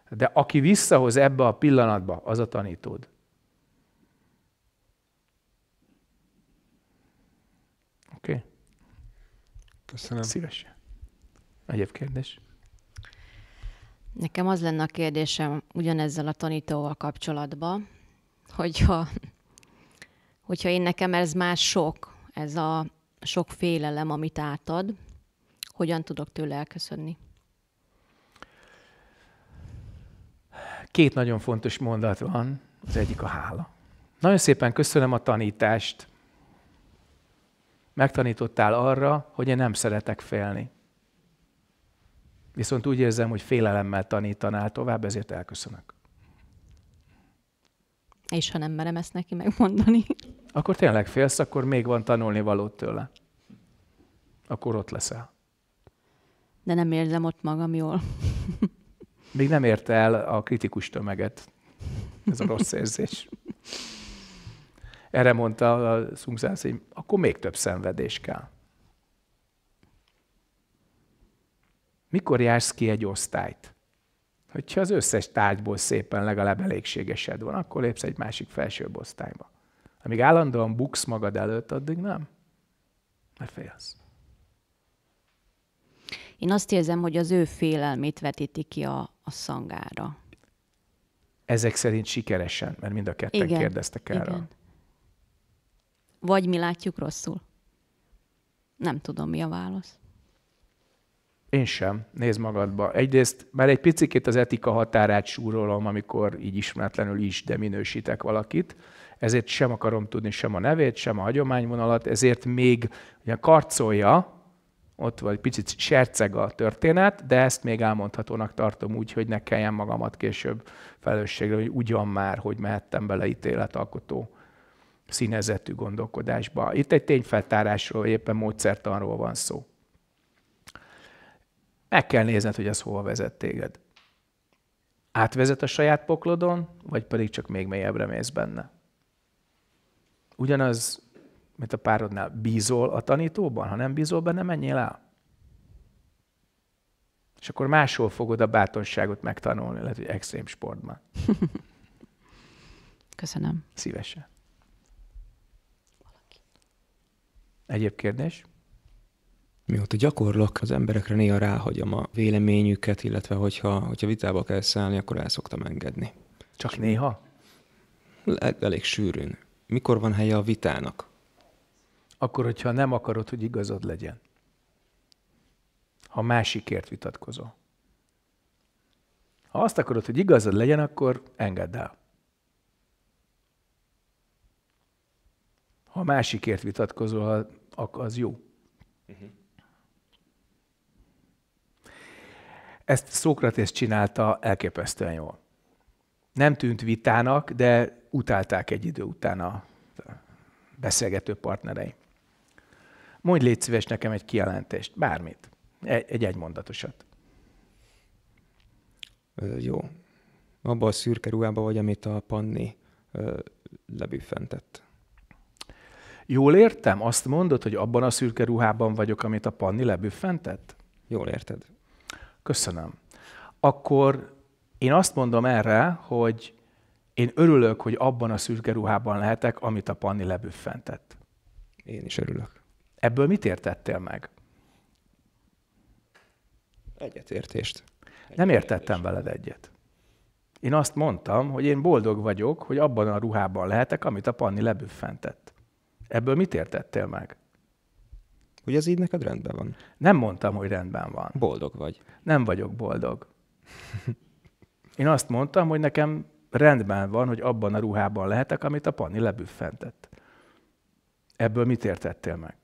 de aki visszahoz ebbe a pillanatba, az a tanítód. Oké? Okay. Köszönöm. Szívesen. Egyéb kérdés?
Nekem az lenne a kérdésem ugyanezzel a tanítóval kapcsolatban, hogyha, hogyha én nekem ez már sok, ez a sok félelem, amit átad, hogyan tudok tőle elköszönni?
Két nagyon fontos mondat van, az egyik a hála. Nagyon szépen köszönöm a tanítást. Megtanítottál arra, hogy én nem szeretek félni. Viszont úgy érzem, hogy félelemmel tanítanál tovább, ezért elköszönök. És
ha nem merem ezt neki megmondani
akkor tényleg félsz, akkor még van tanulni valót tőle. Akkor ott leszel.
De nem érzem ott magam jól.
Még nem érte el a kritikus tömeget. Ez a rossz érzés. Erre mondta a szungzász, hogy akkor még több szenvedés kell. Mikor jársz ki egy osztályt? Hogyha az összes tárgyból szépen legalább elégségesed van, akkor lépsz egy másik felsőbb osztályba. Amíg állandóan buksz magad előtt, addig nem. Mert félsz.
Én azt érzem, hogy az ő félelmét vetíti ki a, a szangára.
Ezek szerint sikeresen, mert mind a ketten igen, kérdeztek erre. Igen.
Vagy mi látjuk rosszul? Nem tudom, mi a válasz.
Én sem. Nézd magadba. Egyrészt már egy picit az etika határát súrolom, amikor így ismeretlenül is, de minősítek valakit ezért sem akarom tudni sem a nevét, sem a hagyományvonalat, ezért még ugye karcolja, ott vagy picit serceg a történet, de ezt még elmondhatónak tartom úgy, hogy ne kelljen magamat később felelősségre, hogy ugyan már, hogy mehettem bele ítéletalkotó színezetű gondolkodásba. Itt egy tényfeltárásról, éppen módszertanról van szó. Meg kell nézned, hogy ez hova vezet téged. Átvezet a saját poklodon, vagy pedig csak még mélyebbre mész benne. Ugyanaz, mint a párodnál, bízol a tanítóban? Ha nem bízol benne, menjél el. És akkor máshol fogod a bátorságot megtanulni, lehet, hogy extrém sportban. Köszönöm. Szívesen. Egyéb kérdés? Mióta gyakorlok, az emberekre néha ráhagyom a véleményüket, illetve hogyha, hogyha vitába kell szállni, akkor el szoktam engedni. Csak néha? elég sűrűn mikor van helye a vitának? Akkor, hogyha nem akarod, hogy igazad legyen. Ha másikért vitatkozol. Ha azt akarod, hogy igazad legyen, akkor engedd el. Ha másikért vitatkozol, az jó. Mhm. Ezt Szókratész csinálta elképesztően jól nem tűnt vitának, de utálták egy idő után a beszélgető partnerei. Mondj légy szíves nekem egy kijelentést, bármit, egy egymondatosat. jó. Abba a szürke ruhába vagy, amit a Panni lebüffentett. Jól értem? Azt mondod, hogy abban a szürke ruhában vagyok, amit a Panni lebüffentett? Jól érted. Köszönöm. Akkor én azt mondom erre, hogy én örülök, hogy abban a szürke ruhában lehetek, amit a Panni lebüffentett. Én is örülök. Ebből mit értettél meg? Egyetértést. Egyet Nem értettem veled egyet. Én azt mondtam, hogy én boldog vagyok, hogy abban a ruhában lehetek, amit a Panni lebüffentett. Ebből mit értettél meg? Hogy ez így neked rendben van? Nem mondtam, hogy rendben van. Boldog vagy. Nem vagyok boldog. Én azt mondtam, hogy nekem rendben van, hogy abban a ruhában lehetek, amit a Panni lebüffentett. Ebből mit értettél meg?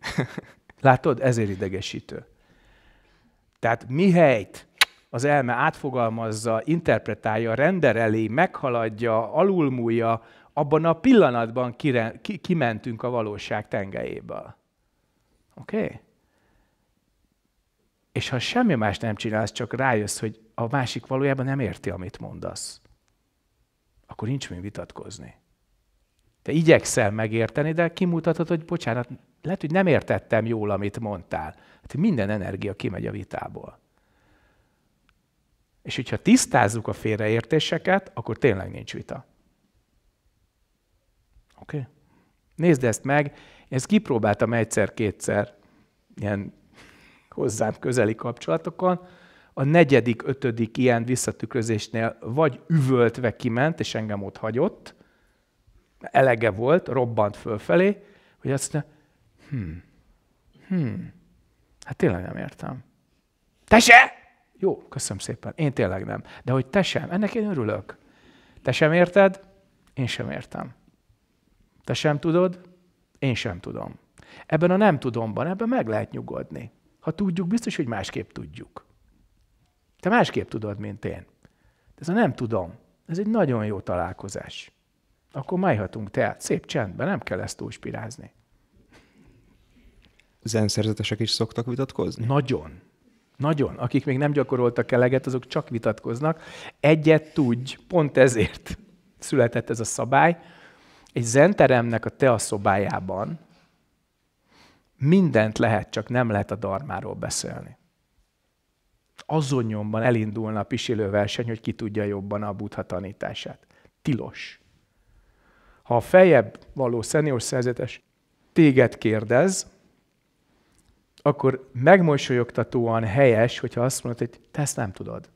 Látod, ezért idegesítő. Tehát mi helyt az elme átfogalmazza, interpretálja, rendereli, meghaladja, alulmúlja, abban a pillanatban kire, ki, kimentünk a valóság tengelyéből. Oké? Okay? És ha semmi más nem csinálsz, csak rájössz, hogy a másik valójában nem érti, amit mondasz, akkor nincs mi vitatkozni. Te igyekszel megérteni, de kimutatod, hogy bocsánat, lehet, hogy nem értettem jól, amit mondtál. Hát minden energia kimegy a vitából. És hogyha tisztázzuk a félreértéseket, akkor tényleg nincs vita. Oké? Okay? Nézd ezt meg, én ezt kipróbáltam egyszer-kétszer ilyen hozzám közeli kapcsolatokon, a negyedik, ötödik ilyen visszatükrözésnél vagy üvöltve kiment, és engem ott hagyott, elege volt, robbant fölfelé, hogy azt mondja, hm, hm, hát tényleg nem értem. Te se! Jó, köszönöm szépen, én tényleg nem. De hogy te sem, ennek én örülök. Te sem érted, én sem értem. Te sem tudod, én sem tudom. Ebben a nem tudomban, ebben meg lehet nyugodni. Ha tudjuk, biztos, hogy másképp tudjuk. Te másképp tudod, mint én. De ez a nem tudom. Ez egy nagyon jó találkozás. Akkor majhatunk te szép csendben, nem kell ezt túlspirázni. Zenszerzetesek is szoktak vitatkozni? Nagyon. Nagyon. Akik még nem gyakoroltak eleget, azok csak vitatkoznak. Egyet tudj, pont ezért született ez a szabály. Egy zenteremnek a te szobájában mindent lehet, csak nem lehet a darmáról beszélni azon nyomban elindulna a pisilőverseny, hogy ki tudja jobban a buddha tanítását. Tilos. Ha a fejebb való szenior szerzetes téged kérdez, akkor megmosolyogtatóan helyes, hogyha azt mondod, hogy te ezt nem tudod.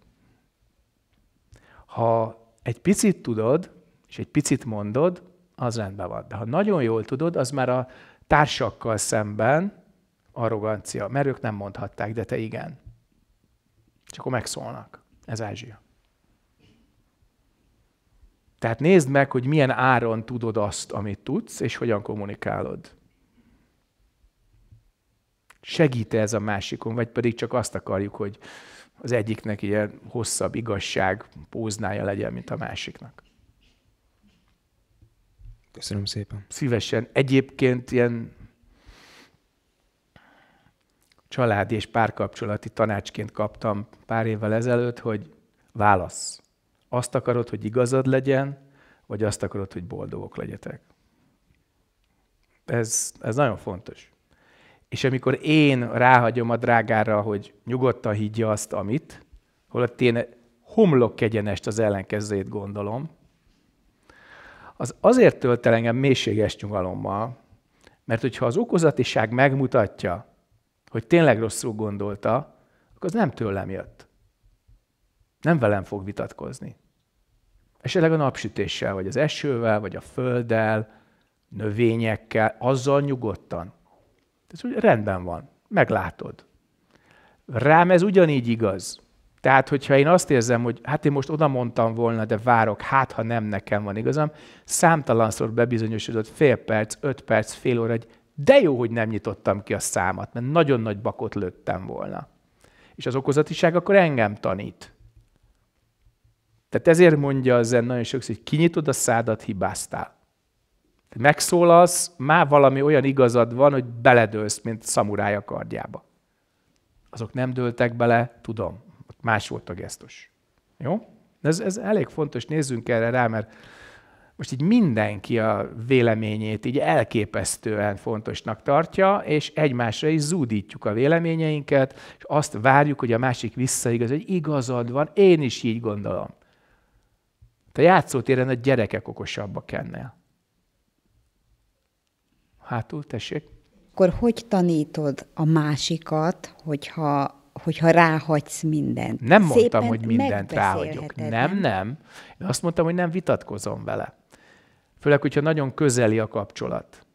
Ha egy picit tudod, és egy picit mondod, az rendben van. De ha nagyon jól tudod, az már a társakkal szemben arrogancia, mert ők nem mondhatták, de te igen. És akkor megszólnak. Ez Ázsia. Tehát nézd meg, hogy milyen áron tudod azt, amit tudsz, és hogyan kommunikálod. Segít-e ez a másikon, vagy pedig csak azt akarjuk, hogy az egyiknek ilyen hosszabb igazság póznája legyen, mint a másiknak. Köszönöm szépen. Szívesen. Egyébként ilyen családi és párkapcsolati tanácsként kaptam pár évvel ezelőtt, hogy válasz. Azt akarod, hogy igazad legyen, vagy azt akarod, hogy boldogok legyetek. Ez, ez nagyon fontos. És amikor én ráhagyom a drágára, hogy nyugodtan higgye azt, amit, holott én homlok egyenest az ellenkezőjét gondolom, az azért tölt el engem mélységes nyugalommal, mert hogyha az okozatiság megmutatja, hogy tényleg rosszul gondolta, akkor az nem tőlem jött. Nem velem fog vitatkozni. Esetleg a napsütéssel, vagy az esővel, vagy a földdel, növényekkel, azzal nyugodtan. Ez úgy rendben van, meglátod. Rám ez ugyanígy igaz. Tehát, hogyha én azt érzem, hogy hát én most oda mondtam volna, de várok, hát ha nem nekem van igazam, számtalanszor bebizonyosodott fél perc, öt perc, fél óra, egy de jó, hogy nem nyitottam ki a számat, mert nagyon nagy bakot lőttem volna. És az okozatiság akkor engem tanít. Tehát ezért mondja az zen nagyon sokszor, hogy kinyitod a szádat, hibáztál. Te megszólalsz, már valami olyan igazad van, hogy beledőlsz, mint szamurája a kardjába. Azok nem dőltek bele, tudom. Más volt a gesztus. Jó? Ez, ez elég fontos, nézzünk erre rá, mert most így mindenki a véleményét így elképesztően fontosnak tartja, és egymásra is zúdítjuk a véleményeinket, és azt várjuk, hogy a másik visszaigaz, hogy igazad van, én is így gondolom. Te játszótéren a gyerekek okosabbak ennél. Hátul, tessék.
Akkor hogy tanítod a másikat, hogyha hogyha ráhagysz mindent. Nem Szépen mondtam, hogy mindent ráhagyok.
Nem, nem. Én azt mondtam, hogy nem vitatkozom vele. Főleg, hogyha nagyon közeli a kapcsolat.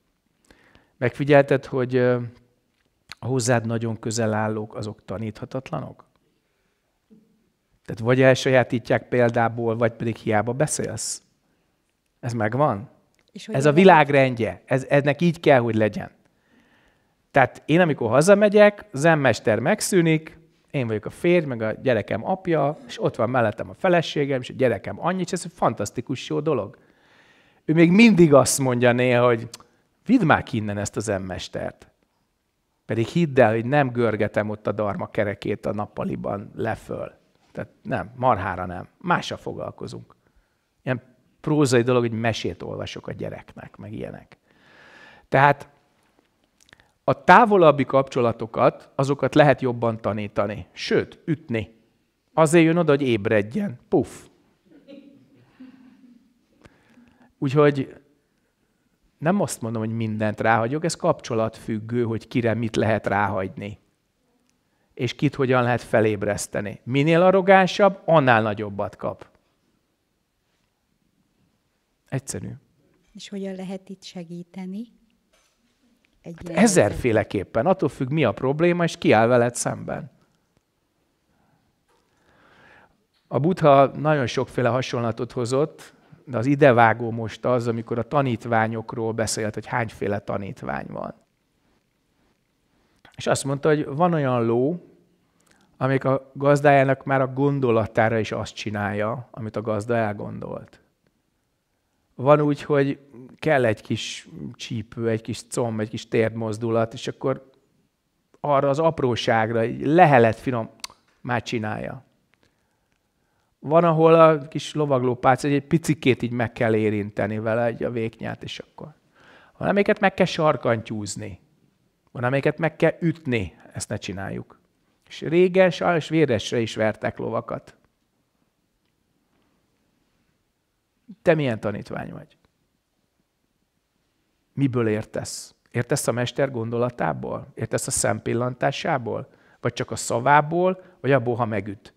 Megfigyelted, hogy a hozzád nagyon közel állók, azok taníthatatlanok? Tehát vagy elsajátítják példából, vagy pedig hiába beszélsz. Ez megvan. És ez a világrendje. Ez, ennek így kell, hogy legyen. Tehát én, amikor hazamegyek, zenmester megszűnik, én vagyok a férj, meg a gyerekem apja, és ott van mellettem a feleségem, és a gyerekem annyi, és ez egy fantasztikus jó dolog ő még mindig azt mondja néha, hogy vidd már ki innen ezt az emmestert. Pedig hidd el, hogy nem görgetem ott a darma kerekét a nappaliban leföl. Tehát nem, marhára nem. Mással foglalkozunk. Ilyen prózai dolog, hogy mesét olvasok a gyereknek, meg ilyenek. Tehát a távolabbi kapcsolatokat, azokat lehet jobban tanítani. Sőt, ütni. Azért jön oda, hogy ébredjen. Puff, Úgyhogy nem azt mondom, hogy mindent ráhagyok, ez kapcsolatfüggő, hogy kire mit lehet ráhagyni. És kit hogyan lehet felébreszteni. Minél arrogánsabb, annál nagyobbat kap. Egyszerű.
És hogyan lehet itt segíteni? Egy hát
ezerféleképpen, attól függ, mi a probléma, és ki áll veled szemben. A Buddha nagyon sokféle hasonlatot hozott, de az idevágó most az, amikor a tanítványokról beszélt, hogy hányféle tanítvány van. És azt mondta, hogy van olyan ló, amik a gazdájának már a gondolatára is azt csinálja, amit a gazda elgondolt. Van úgy, hogy kell egy kis csípő, egy kis comb, egy kis térdmozdulat, és akkor arra az apróságra, egy lehelet finom, már csinálja. Van, ahol a kis lovaglópálc, egy picikét így meg kell érinteni vele egy a végnyát, és akkor. Van, amiket meg kell sarkantyúzni. Van, amiket meg kell ütni. Ezt ne csináljuk. És régen sajnos véresre is vertek lovakat. Te milyen tanítvány vagy? Miből értesz? Értesz a mester gondolatából? Értesz a szempillantásából? Vagy csak a szavából, vagy abból, ha megüt?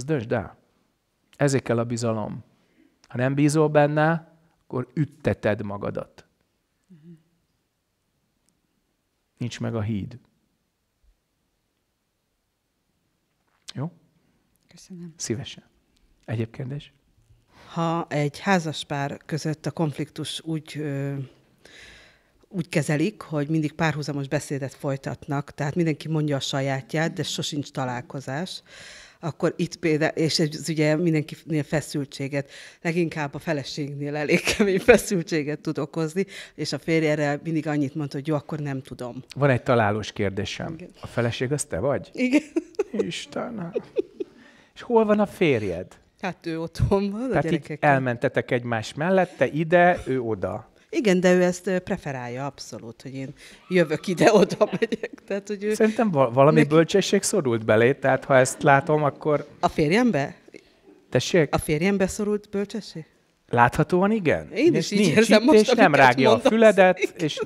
Ez döntsd el. Ezért kell a bizalom. Ha nem bízol benne, akkor ütteted magadat. Nincs meg a híd. Jó? Köszönöm. Szívesen. Egyéb kérdés?
Ha egy házaspár között a konfliktus úgy ö, úgy kezelik, hogy mindig párhuzamos beszédet folytatnak, tehát mindenki mondja a sajátját, de sosincs találkozás, akkor itt például, és ez ugye mindenkinél feszültséget, leginkább a feleségnél elég kemény feszültséget tud okozni, és a férj erre mindig annyit mond, hogy jó, akkor nem tudom. Van egy
találós kérdésem. Igen. A feleség az te vagy? Igen. Istenem. És hol van a férjed?
Hát ő otthon van, Tehát a gyerekekkel.
elmentetek egymás mellette, ide, ő oda.
Igen, de ő ezt preferálja abszolút, hogy én jövök ide-oda megyek. Tehát,
hogy ő... Szerintem valami neki... bölcsesség szorult belé, tehát ha ezt látom, akkor... A férjembe? Tessék? A férjembe szorult bölcsesség? Láthatóan igen. Én is így érzem itt, most, és nem rágja mondasz. a füledet, és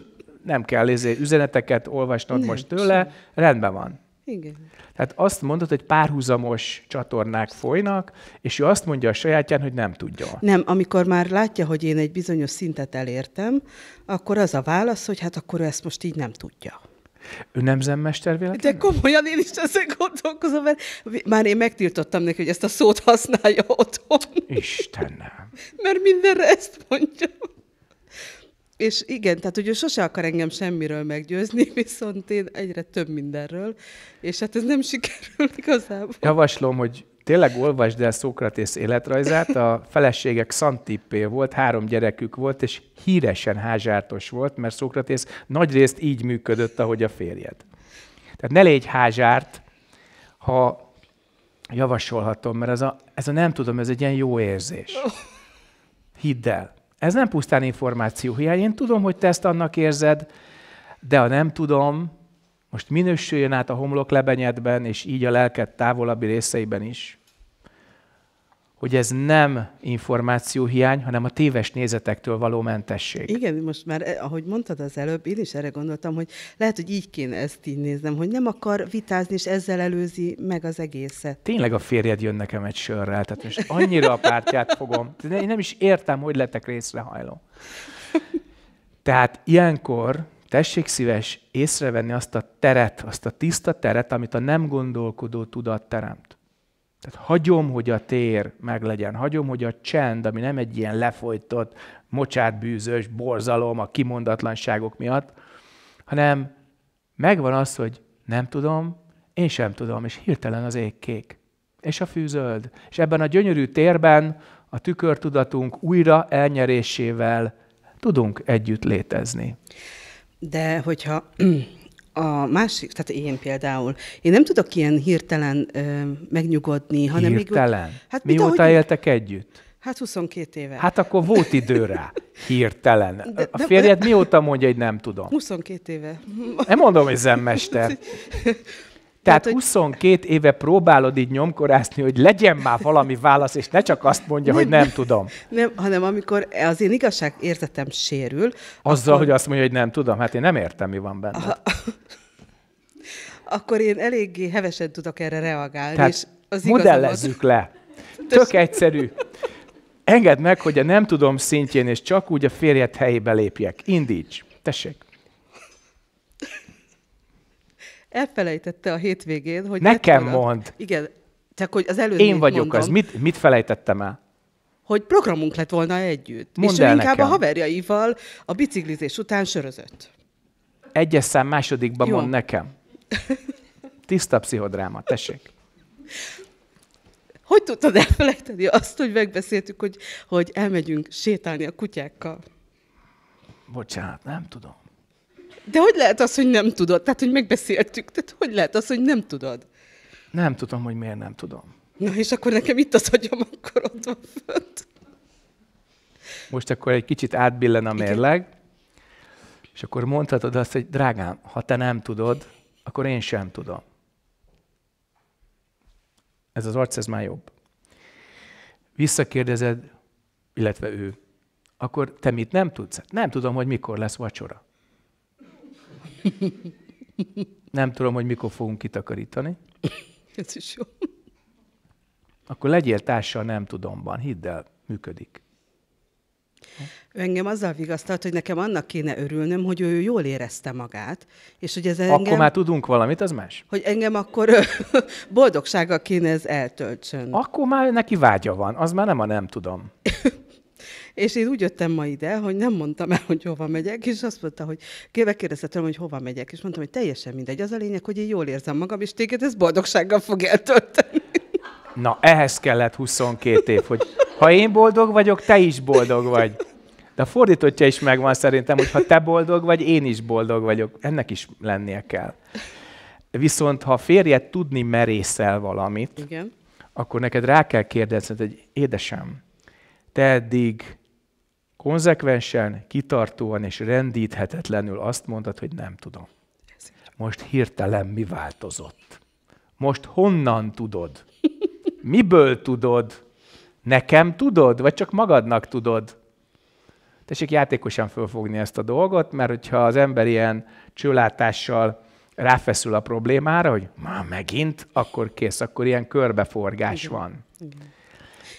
nem kell izé, üzeneteket olvasnod nem, most tőle, sem. rendben van. Igen. Tehát azt mondod, hogy párhuzamos csatornák folynak, és ő azt mondja a sajátján, hogy nem tudja.
Nem, amikor már látja, hogy én egy bizonyos szintet elértem, akkor az a válasz, hogy hát akkor ő ezt most így nem tudja.
Ő nem zenmester véletlenül?
De komolyan én is ezzel gondolkozom, mert már én megtiltottam neki, hogy ezt a szót használja otthon. Istenem. Mert mindenre ezt mondja és igen, tehát hogy sose akar engem semmiről meggyőzni, viszont én egyre több mindenről, és hát ez nem sikerül igazából.
Javaslom, hogy tényleg olvasd el Szókratész életrajzát, a feleségek Szantippé volt, három gyerekük volt, és híresen házsártos volt, mert Szókratész nagyrészt így működött, ahogy a férjed. Tehát ne légy házsárt, ha javasolhatom, mert ez a, ez a nem tudom, ez egy ilyen jó érzés. Oh. Hidd el. Ez nem pusztán információ, hiány. Én tudom, hogy te ezt annak érzed, de ha nem tudom, most minősüljön át a homlok lebenyedben, és így a lelked távolabbi részeiben is hogy ez nem információhiány, hanem a téves nézetektől való mentesség.
Igen, most már, eh, ahogy mondtad az előbb, én is erre gondoltam, hogy lehet, hogy így kéne ezt így néznem, hogy nem akar vitázni, és ezzel előzi meg az egészet. Tényleg
a férjed jön nekem egy sörrel, tehát most annyira a pártját fogom. Én nem is értem, hogy letek részrehajló. Tehát ilyenkor tessék szíves észrevenni azt a teret, azt a tiszta teret, amit a nem gondolkodó tudat teremt. Tehát hagyom, hogy a tér meglegyen, hagyom, hogy a csend, ami nem egy ilyen lefolytott, mocsátbűzös borzalom a kimondatlanságok miatt, hanem megvan az, hogy nem tudom, én sem tudom, és hirtelen az ég kék, és a fűzöld. És ebben a gyönyörű térben a tükörtudatunk újra elnyerésével tudunk együtt létezni.
De hogyha a másik, tehát én például, én nem tudok ilyen hirtelen ö, megnyugodni, hanem... Hirtelen? Még, hát Mióta ahogy...
éltek együtt?
Hát 22 éve. Hát
akkor volt idő rá. Hirtelen. De, a férjed de... mióta mondja, hogy nem tudom?
22 éve.
Nem mondom, hogy zenmester. Tehát hogy... 22 éve próbálod így nyomkorászni, hogy legyen már valami válasz, és ne csak azt mondja, nem, hogy nem tudom.
Nem, hanem amikor az én igazság
érzetem sérül. Azzal, akkor... hogy azt mondja, hogy nem tudom, hát én nem értem, mi van benne. A...
akkor én eléggé hevesen tudok erre reagálni. Tehát és az modellezzük
le. Tök egyszerű. Engedd meg, hogy a nem tudom szintjén, és csak úgy a férjed helyébe lépjek. Indíts. Tessék.
elfelejtette a hétvégén, hogy... Nekem mond. a... mond. Igen, csak hogy az előző Én vagyok mondom, az. Mit,
mit felejtettem el?
Hogy programunk lett volna együtt. Mondd és el inkább nekem. a haverjaival a biciklizés után sörözött.
Egyes szám másodikban mond nekem. Tiszta pszichodráma, tessék.
Hogy tudtad elfelejteni azt, hogy megbeszéltük, hogy, hogy elmegyünk sétálni a kutyákkal?
Bocsánat, nem tudom.
De hogy lehet az, hogy nem tudod? Tehát, hogy megbeszéltük, tehát hogy lehet az, hogy nem tudod?
Nem tudom, hogy miért nem tudom.
Na, és akkor nekem itt az agyam, akkor ott van fönt.
Most akkor egy kicsit átbillen a mérleg, Igen. és akkor mondhatod azt, hogy drágám, ha te nem tudod, akkor én sem tudom. Ez az arc, ez már jobb. Visszakérdezed, illetve ő, akkor te mit nem tudsz? Nem tudom, hogy mikor lesz vacsora. Nem tudom, hogy mikor fogunk kitakarítani. Ez is jó. Akkor legyél társa nem tudomban, hidd el, működik.
Engem azzal vigasztalt, hogy nekem annak kéne örülnöm, hogy ő jól érezte magát, és hogy ez engem... Akkor már
tudunk valamit, az más?
Hogy engem akkor boldogsága kéne ez eltöltsön.
Akkor már neki vágya van, az már nem a nem tudom.
És én úgy jöttem ma ide, hogy nem mondtam el, hogy hova megyek, és azt mondta, hogy kérdezte tőlem, hogy hova megyek, és mondtam, hogy teljesen mindegy. Az a lényeg, hogy én jól érzem magam, és téged ez boldogsággal fog eltölteni.
Na, ehhez kellett 22 év, hogy ha én boldog vagyok, te is boldog vagy. De a fordítottja is megvan szerintem, hogy ha te boldog vagy, én is boldog vagyok. Ennek is lennie kell. Viszont ha a férjed tudni merészel valamit, Igen. akkor neked rá kell kérdezned, hogy édesem, te eddig konzekvensen, kitartóan és rendíthetetlenül azt mondod, hogy nem tudom. Most hirtelen mi változott? Most honnan tudod? Miből tudod? Nekem tudod, vagy csak magadnak tudod? Tessék játékosan fölfogni ezt a dolgot, mert hogyha az ember ilyen csőlátással ráfeszül a problémára, hogy már megint, akkor kész, akkor ilyen körbeforgás Igen. van. Igen.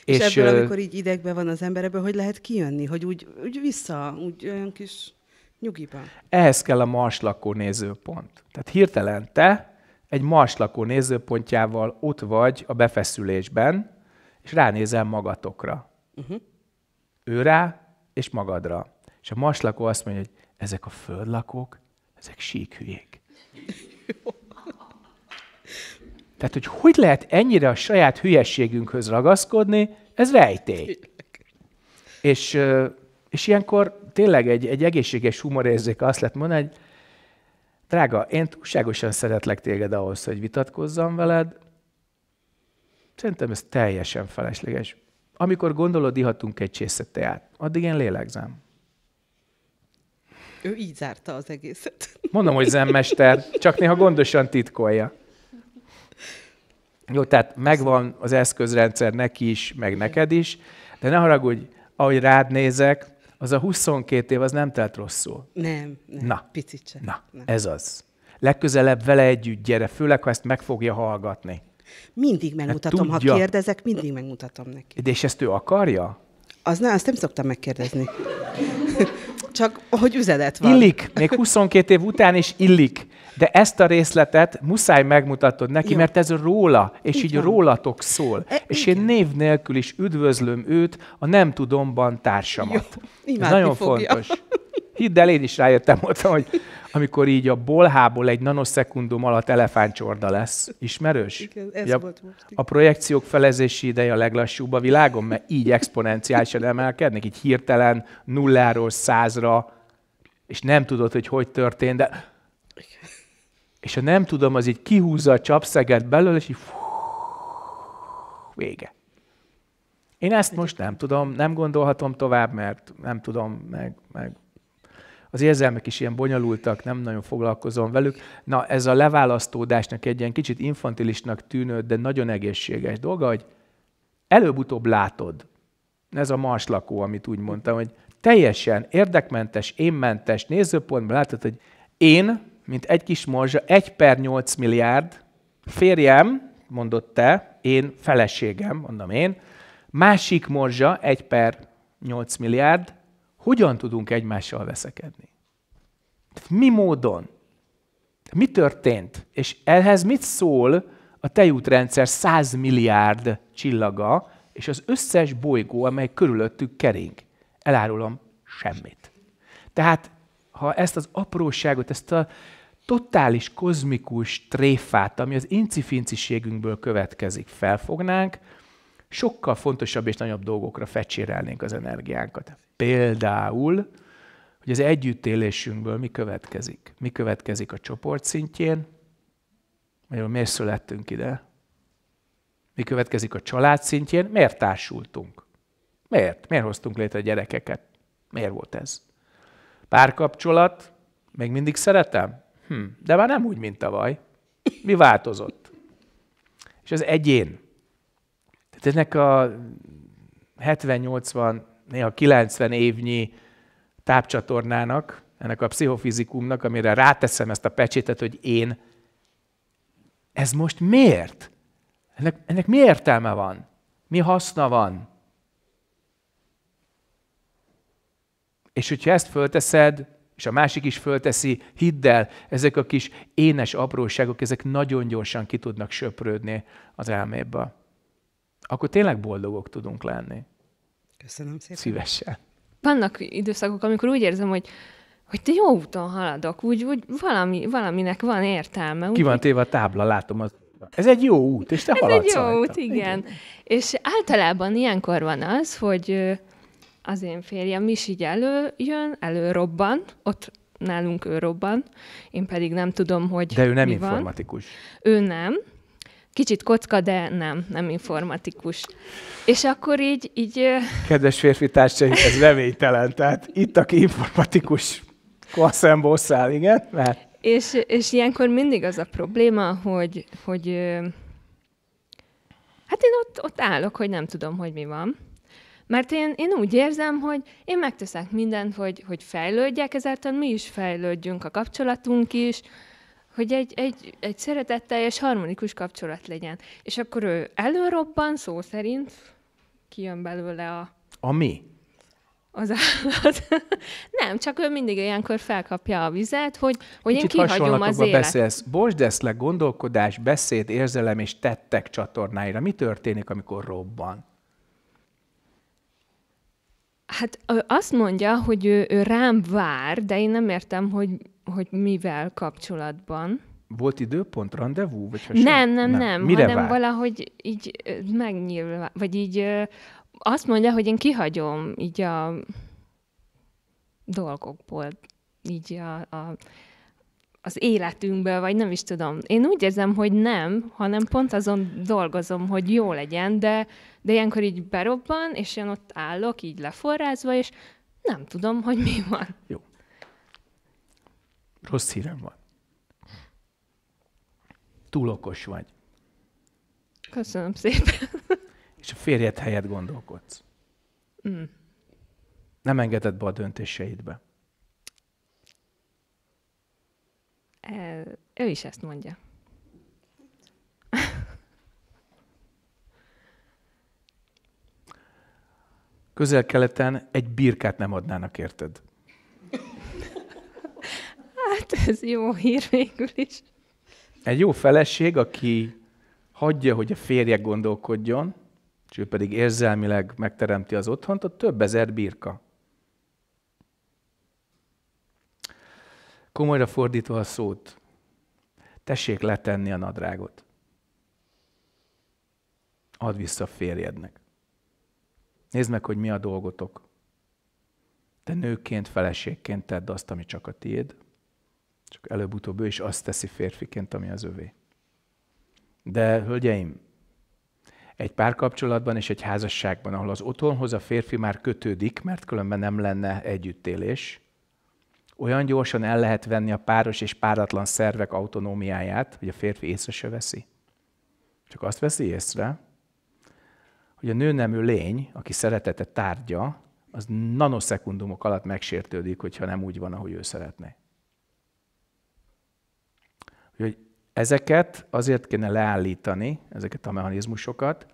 És, és ebből, amikor
így idegben van az ember, ebből hogy lehet kijönni, hogy úgy, úgy vissza, úgy olyan kis nyugiba.
Ehhez kell a lakó nézőpont. Tehát hirtelen te egy lakó nézőpontjával ott vagy a befeszülésben, és ránézel magatokra. Uh-huh. Ő rá, és magadra. És a lakó azt mondja, hogy ezek a földlakók, ezek sík hülyék. Tehát, hogy hogy lehet ennyire a saját hülyességünkhöz ragaszkodni, ez rejtély. És, és ilyenkor tényleg egy, egy egészséges humorérzéke azt lett mondani, hogy drága, én túlságosan szeretlek téged ahhoz, hogy vitatkozzam veled, Szerintem ez teljesen felesleges. Amikor gondolod, ihatunk egy csészet teát. Addig én lélegzem.
Ő így zárta az egészet.
Mondom, hogy zenmester, csak néha gondosan titkolja. Jó, tehát megvan az eszközrendszer neki is, meg neked is, de ne haragudj, ahogy rád nézek, az a 22 év az nem telt rosszul. Nem, nem na, picit sem. Na, nem. ez az. Legközelebb vele együtt gyere, főleg, ha ezt meg fogja hallgatni. Mindig hát megmutatom, hát, ha kérdezek, mindig megmutatom neki. De és ezt ő akarja?
Az, ne, azt nem szoktam
megkérdezni csak hogy üzenet van. Illik, még 22 év után is illik. De ezt a részletet muszáj megmutatod neki, Jó. mert ez róla, és így, így rólatok szól. E, és igen. én név nélkül is üdvözlöm őt, a nem tudomban társamat. Jó, ez nagyon fogja. fontos. Hidd el, én is rájöttem mondtam, hogy amikor így a bolhából egy nanoszekundum alatt elefántcsorda lesz. Ismerős? Igen, ez a, volt most. A projekciók felezési ideje a leglassúbb a világon, mert így exponenciálisan emelkednek, így hirtelen nulláról százra, és nem tudod, hogy hogy történt, de... És ha nem tudom, az így kihúzza a csapszeget belőle, és így fú, vége. Én ezt most nem tudom, nem gondolhatom tovább, mert nem tudom, meg, meg az érzelmek is ilyen bonyolultak, nem nagyon foglalkozom velük. Na, ez a leválasztódásnak egy ilyen kicsit infantilisnak tűnő, de nagyon egészséges dolga, hogy előbb-utóbb látod, ez a más lakó, amit úgy mondtam, hogy teljesen érdekmentes, énmentes nézőpontban látod, hogy én, mint egy kis morzsa, egy per 8 milliárd, férjem, mondott te, én, feleségem, mondom én, másik morzsa, egy per 8 milliárd, hogyan tudunk egymással veszekedni? mi módon? Mi történt? És ehhez mit szól a tejútrendszer 100 milliárd csillaga, és az összes bolygó, amely körülöttük kering? Elárulom, semmit. Tehát, ha ezt az apróságot, ezt a totális kozmikus tréfát, ami az incifinciségünkből következik, felfognánk, sokkal fontosabb és nagyobb dolgokra fecsérelnénk az energiánkat. Például, hogy az együttélésünkből mi következik. Mi következik a csoport szintjén, magyarul miért születtünk ide, mi következik a család szintjén, miért társultunk. Miért? Miért hoztunk létre gyerekeket? Miért volt ez? Párkapcsolat, még mindig szeretem? Hm, de már nem úgy, mint tavaly. Mi változott? És az egyén. Hát ennek a 70-80, néha 90 évnyi tápcsatornának, ennek a pszichofizikumnak, amire ráteszem ezt a pecsétet, hogy én, ez most miért? Ennek, ennek mi értelme van? Mi haszna van? És hogyha ezt fölteszed, és a másik is fölteszi, hidd el, ezek a kis énes apróságok, ezek nagyon gyorsan ki tudnak söprődni az elmébe akkor tényleg boldogok tudunk lenni. Köszönöm szépen. Szívesen.
Vannak időszakok, amikor úgy érzem, hogy hogy te jó úton haladok, úgy, úgy valami, valaminek van értelme. Úgy, Ki van
téve a tábla, látom az. Ez egy jó út, és te Ez haladsz egy jó
út, igen. igen. És általában ilyenkor van az, hogy az én férjem is így előjön, előrobban, ott nálunk ő robban, én pedig nem tudom, hogy De ő nem informatikus. Van. Ő nem, Kicsit kocka, de nem, nem informatikus. És akkor így... így
Kedves férfi társaim, ez reménytelen. Tehát itt, aki informatikus, kvasszemból száll, igen? Mert...
És, és ilyenkor mindig az a probléma, hogy, hogy hát én ott, ott állok, hogy nem tudom, hogy mi van. Mert én, én úgy érzem, hogy én megteszek mindent, hogy, hogy fejlődjek, ezáltal mi is fejlődjünk, a kapcsolatunk is, hogy egy, egy, egy szeretetteljes, harmonikus kapcsolat legyen. És akkor ő előrobban, szó szerint kijön belőle a... A mi? Az állat. Nem, csak ő mindig ilyenkor felkapja a vizet, hogy, hogy én kihagyom az élet.
beszélsz. le gondolkodás, beszéd, érzelem és tettek csatornáira. Mi történik, amikor robban?
Hát azt mondja, hogy ő, ő rám vár, de én nem értem, hogy hogy mivel kapcsolatban.
Volt időpont, rendezvú? Vagy nem, nem, nem, nem, Mire hanem vár?
valahogy így megnyilván, vagy így azt mondja, hogy én kihagyom így a dolgokból, így a, a az életünkből, vagy nem is tudom. Én úgy érzem, hogy nem, hanem pont azon dolgozom, hogy jó legyen, de, de ilyenkor így berobban, és én ott állok, így leforrázva, és nem tudom, hogy mi van. Jó.
Rossz hírem van. Túl okos vagy.
Köszönöm szépen.
És a férjed helyett gondolkodsz. Mm. Nem engeded be a döntéseidbe.
E, ő is ezt mondja.
Közel-keleten egy birkát nem adnának, érted?
hát ez jó hír végül is.
Egy jó feleség, aki hagyja, hogy a férje gondolkodjon, és ő pedig érzelmileg megteremti az otthont, a több ezer birka. Komolyra fordítva a szót, tessék letenni a nadrágot. Add vissza a férjednek. Nézd meg, hogy mi a dolgotok. Te nőként, feleségként tedd azt, ami csak a tiéd csak előbb-utóbb ő is azt teszi férfiként, ami az övé. De, hölgyeim, egy párkapcsolatban és egy házasságban, ahol az otthonhoz a férfi már kötődik, mert különben nem lenne együttélés, olyan gyorsan el lehet venni a páros és páratlan szervek autonómiáját, hogy a férfi észre se veszi. Csak azt veszi észre, hogy a nőnemű lény, aki szeretete tárgya, az nanoszekundumok alatt megsértődik, hogyha nem úgy van, ahogy ő szeretné. Úgyhogy ezeket azért kéne leállítani, ezeket a mechanizmusokat,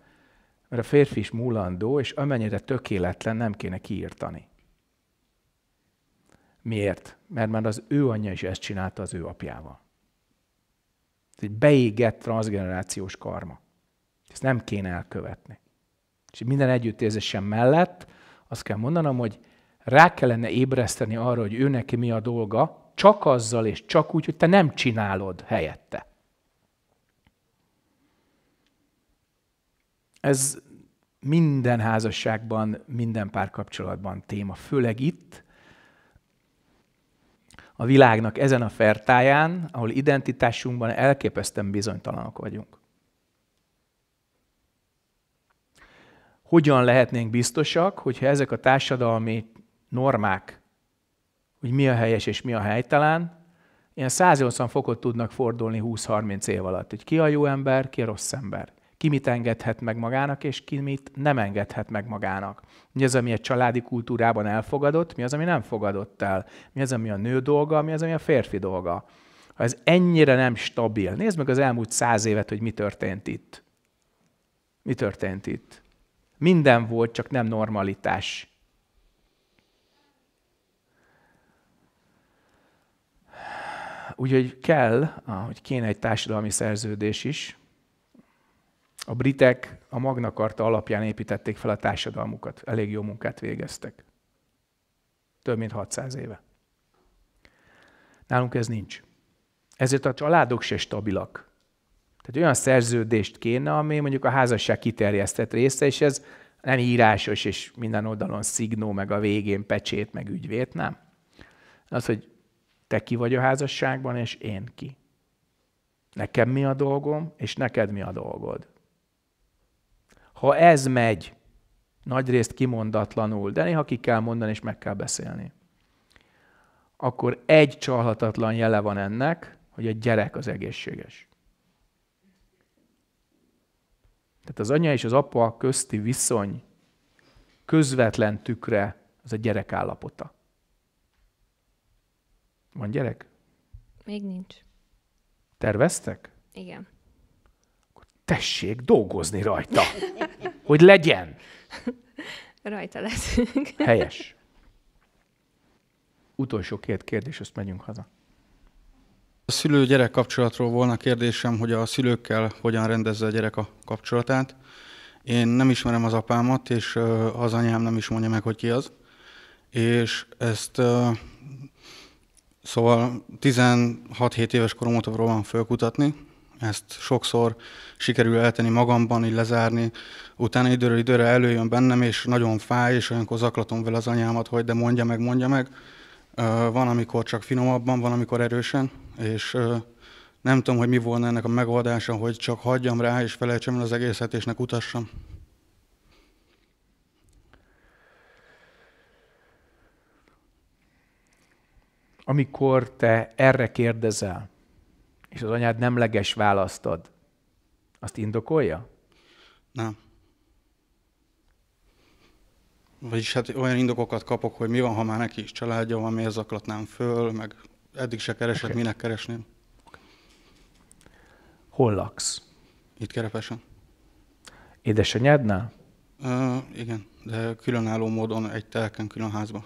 mert a férfi is múlandó, és amennyire tökéletlen nem kéne kiírtani. Miért? Mert már az ő anyja is ezt csinálta az ő apjával. Ez egy beégett transgenerációs karma. Ezt nem kéne elkövetni. És minden együttérzésem mellett azt kell mondanom, hogy rá kellene ébreszteni arra, hogy ő neki mi a dolga, csak azzal és csak úgy, hogy te nem csinálod helyette. Ez minden házasságban, minden párkapcsolatban téma, főleg itt, a világnak ezen a fertáján, ahol identitásunkban elképesztően bizonytalanok vagyunk. Hogyan lehetnénk biztosak, hogyha ezek a társadalmi normák hogy mi a helyes és mi a helytelen, ilyen 180 fokot tudnak fordulni 20-30 év alatt, hogy ki a jó ember, ki a rossz ember, ki mit engedhet meg magának, és ki mit nem engedhet meg magának. Mi az, ami egy családi kultúrában elfogadott, mi az, ami nem fogadott el, mi az, ami a nő dolga, mi az, ami a férfi dolga. Ha ez ennyire nem stabil, nézd meg az elmúlt száz évet, hogy mi történt itt. Mi történt itt? Minden volt, csak nem normalitás. Úgyhogy kell, hogy kéne egy társadalmi szerződés is. A britek a Magna Carta alapján építették fel a társadalmukat. Elég jó munkát végeztek. Több mint 600 éve. Nálunk ez nincs. Ezért a családok se stabilak. Tehát olyan szerződést kéne, ami mondjuk a házasság kiterjesztett része, és ez nem írásos, és minden oldalon szignó, meg a végén pecsét, meg ügyvét, nem. Az, hogy te ki vagy a házasságban, és én ki. Nekem mi a dolgom, és neked mi a dolgod. Ha ez megy, nagyrészt kimondatlanul, de néha ki kell mondani, és meg kell beszélni, akkor egy csalhatatlan jele van ennek, hogy a gyerek az egészséges. Tehát az anya és az apa közti viszony közvetlen tükre az a gyerek állapota. Van gyerek? Még nincs. Terveztek? Igen. Akkor tessék dolgozni rajta, hogy legyen.
Rajta leszünk. Helyes.
Utolsó két kérdés, azt megyünk haza.
A szülő-gyerek kapcsolatról volna kérdésem, hogy a szülőkkel hogyan rendezze a gyerek a kapcsolatát. Én nem ismerem az apámat, és az anyám nem is mondja meg, hogy ki az. És ezt Szóval 16-7 éves korom óta próbálom fölkutatni, ezt sokszor sikerül eltenni magamban, így lezárni, utána időről időre előjön bennem, és nagyon fáj, és olyankor zaklatom vele az anyámat, hogy de mondja meg, mondja meg. Van, amikor csak finomabban, van, amikor erősen, és nem tudom, hogy mi volna ennek a megoldása, hogy csak hagyjam rá, és felejtsem el az egészet, és ne kutassam.
amikor te erre kérdezel, és az anyád
nemleges választ ad, azt indokolja? Nem. Vagyis hát olyan indokokat kapok, hogy mi van, ha már neki is családja van, miért zaklatnám föl, meg eddig se keresett, okay. minek keresném. Okay. Hol laksz? Itt kerepesen.
Édesanyádnál?
Ö, igen, de különálló módon egy telken, külön házba.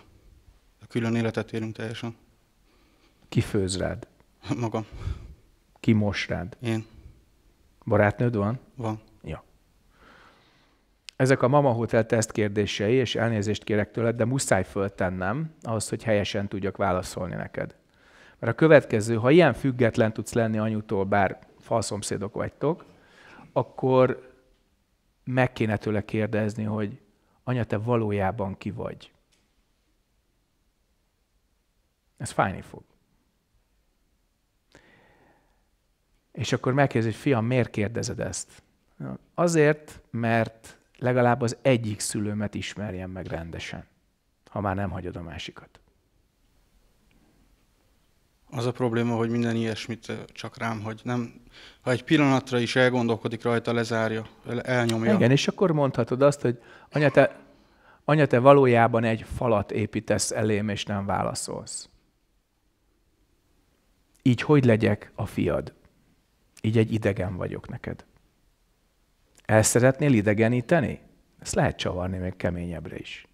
Külön életet élünk teljesen.
Ki főz rád? Magam. Ki mos rád? Én. Barátnőd van?
Van. Ja.
Ezek a Mama Hotel teszt kérdései, és elnézést kérek tőled, de muszáj föltennem ahhoz, hogy helyesen tudjak válaszolni neked. Mert a következő, ha ilyen független tudsz lenni anyutól, bár falszomszédok vagytok, akkor meg kéne tőle kérdezni, hogy anya, te valójában ki vagy. Ez fájni fog. És akkor megkérdezi, hogy fiam, miért kérdezed ezt? Azért, mert legalább az egyik szülőmet ismerjem meg rendesen, ha már nem hagyod a másikat.
Az a probléma, hogy minden ilyesmit csak rám, hogy nem, ha egy pillanatra is elgondolkodik rajta, lezárja, elnyomja. Igen,
és akkor mondhatod azt, hogy anya te, anya, te valójában egy falat építesz elém, és nem válaszolsz. Így hogy legyek a fiad? így egy idegen vagyok neked. El szeretnél idegeníteni? Ezt lehet csavarni még keményebbre is.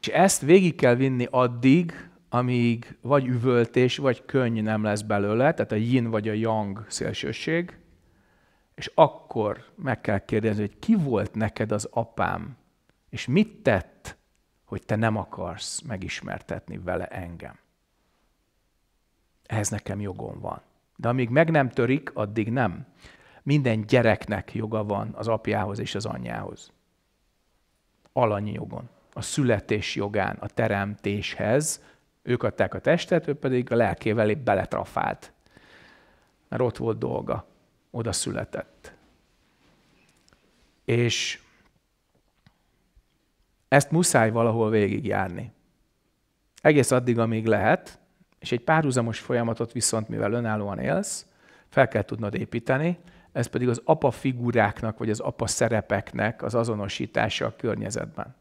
És ezt végig kell vinni addig, amíg vagy üvöltés, vagy könny nem lesz belőle, tehát a yin vagy a yang szélsőség, és akkor meg kell kérdezni, hogy ki volt neked az apám, és mit tett, hogy te nem akarsz megismertetni vele engem ehhez nekem jogom van. De amíg meg nem törik, addig nem. Minden gyereknek joga van az apjához és az anyjához. Alanyi jogon. A születés jogán, a teremtéshez. Ők adták a testet, ő pedig a lelkével épp beletrafált. Mert ott volt dolga. Oda született. És ezt muszáj valahol végigjárni. Egész addig, amíg lehet, és egy párhuzamos folyamatot viszont, mivel önállóan élsz, fel kell tudnod építeni, ez pedig az apa figuráknak, vagy az apa szerepeknek az azonosítása a környezetben.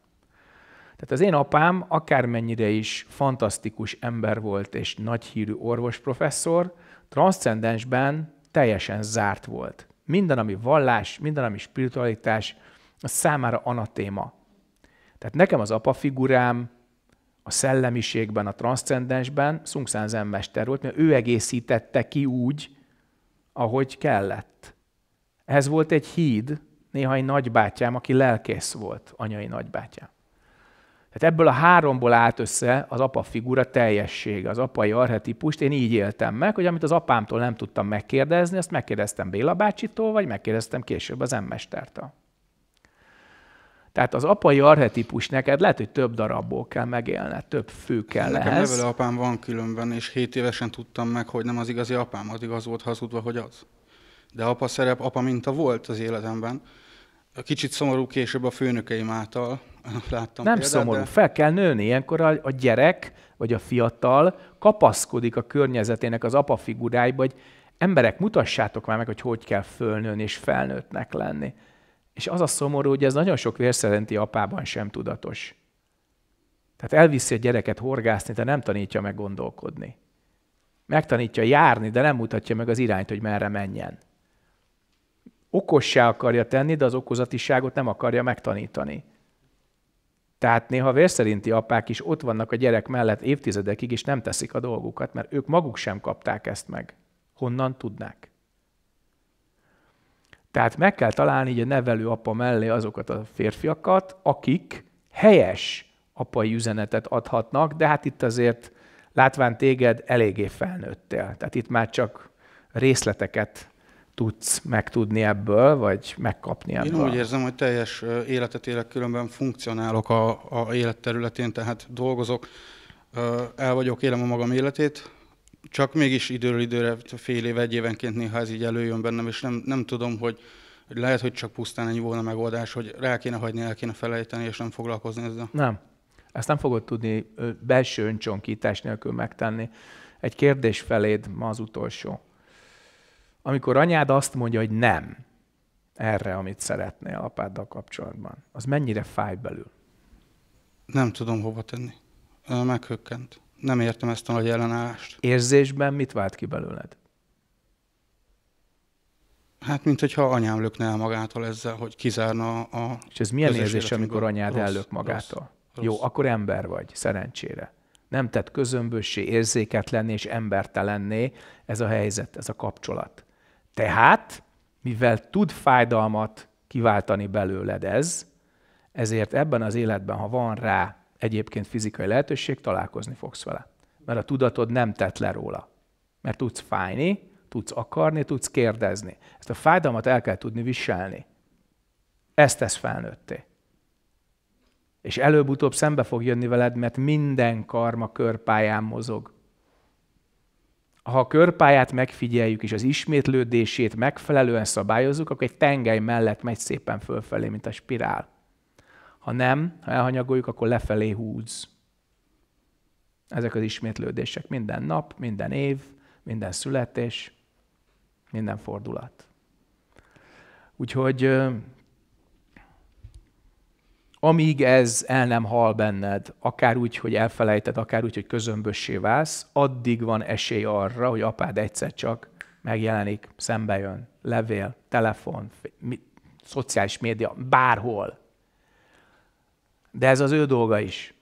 Tehát az én apám akármennyire is fantasztikus ember volt és nagyhírű orvosprofesszor, transzcendensben teljesen zárt volt. Minden, ami vallás, minden, ami spiritualitás, az számára anatéma. Tehát nekem az apa figurám a szellemiségben, a transzcendensben Szungszán zenmester volt, mert ő egészítette ki úgy, ahogy kellett. Ez volt egy híd, néha egy nagybátyám, aki lelkész volt, anyai nagybátyám. Tehát ebből a háromból állt össze az apa figura teljessége, az apai arhetipust. Én így éltem meg, hogy amit az apámtól nem tudtam megkérdezni, azt megkérdeztem Béla bácsitól, vagy megkérdeztem később az emmestertől. Tehát az apai arhetipus neked lehet, hogy több darabból kell megélned, több fő kell Nekem ehhez. Nekem
apám van különben, és 7 évesen tudtam meg, hogy nem az igazi apám, az igaz volt hazudva, hogy az. De apa szerep, apa minta volt az életemben. Kicsit szomorú később a főnökeim által láttam. Nem példát, szomorú, de... fel
kell nőni. Ilyenkor a, a gyerek vagy a fiatal kapaszkodik a környezetének az apa figuráiba, hogy emberek, mutassátok már meg, hogy hogy kell fölnőni és felnőttnek lenni. És az a szomorú, hogy ez nagyon sok vérszerinti apában sem tudatos. Tehát elviszi a gyereket horgászni, de nem tanítja meg gondolkodni. Megtanítja járni, de nem mutatja meg az irányt, hogy merre menjen. Okossá akarja tenni, de az okozatiságot nem akarja megtanítani. Tehát néha vérszerinti apák is ott vannak a gyerek mellett évtizedekig, és nem teszik a dolgukat, mert ők maguk sem kapták ezt meg. Honnan tudnák? Tehát meg kell találni így a nevelő apa mellé azokat a férfiakat, akik helyes apai üzenetet adhatnak, de hát itt azért látván téged eléggé felnőttél. Tehát itt már csak részleteket tudsz megtudni ebből, vagy megkapni ebből? Én úgy
érzem, hogy teljes életet élek, különben funkcionálok a, a életterületén, tehát dolgozok, el vagyok, élem a magam életét, csak mégis időről időre, fél év, egy évenként néha ez így előjön bennem, és nem, nem tudom, hogy, hogy lehet, hogy csak pusztán ennyi volna megoldás, hogy rá kéne hagyni, el kéne felejteni, és nem foglalkozni ezzel. Nem. Ezt nem fogod tudni
belső öncsonkítás nélkül megtenni.
Egy kérdés feléd
ma az utolsó. Amikor anyád azt mondja, hogy nem erre, amit szeretnél apáddal kapcsolatban, az mennyire fáj belül? Nem tudom
hova tenni. Meghökkent nem értem ezt a nagy ellenállást. Érzésben mit vált ki belőled? Hát, mint hogyha anyám lökne el magától ezzel, hogy kizárna a... És ez milyen érzés, amikor anyád rossz, ellök magától? Rossz, Jó, akkor
ember vagy, szerencsére. Nem tett közömbössé, érzéketlenné és embertelenné ez a helyzet, ez a kapcsolat. Tehát, mivel tud fájdalmat kiváltani belőled ez, ezért ebben az életben, ha van rá egyébként fizikai lehetőség, találkozni fogsz vele. Mert a tudatod nem tett le róla. Mert tudsz fájni, tudsz akarni, tudsz kérdezni. Ezt a fájdalmat el kell tudni viselni. Ezt tesz felnőtté. És előbb-utóbb szembe fog jönni veled, mert minden karma körpályán mozog. Ha a körpályát megfigyeljük, és az ismétlődését megfelelően szabályozzuk, akkor egy tengely mellett megy szépen fölfelé, mint a spirál. Ha nem, ha elhanyagoljuk, akkor lefelé húz. Ezek az ismétlődések minden nap, minden év, minden születés, minden fordulat. Úgyhogy amíg ez el nem hal benned, akár úgy, hogy elfelejted, akár úgy, hogy közömbössé válsz, addig van esély arra, hogy apád egyszer csak megjelenik, szembe jön, levél, telefon, mi, szociális média, bárhol. De ez az ő dolga is.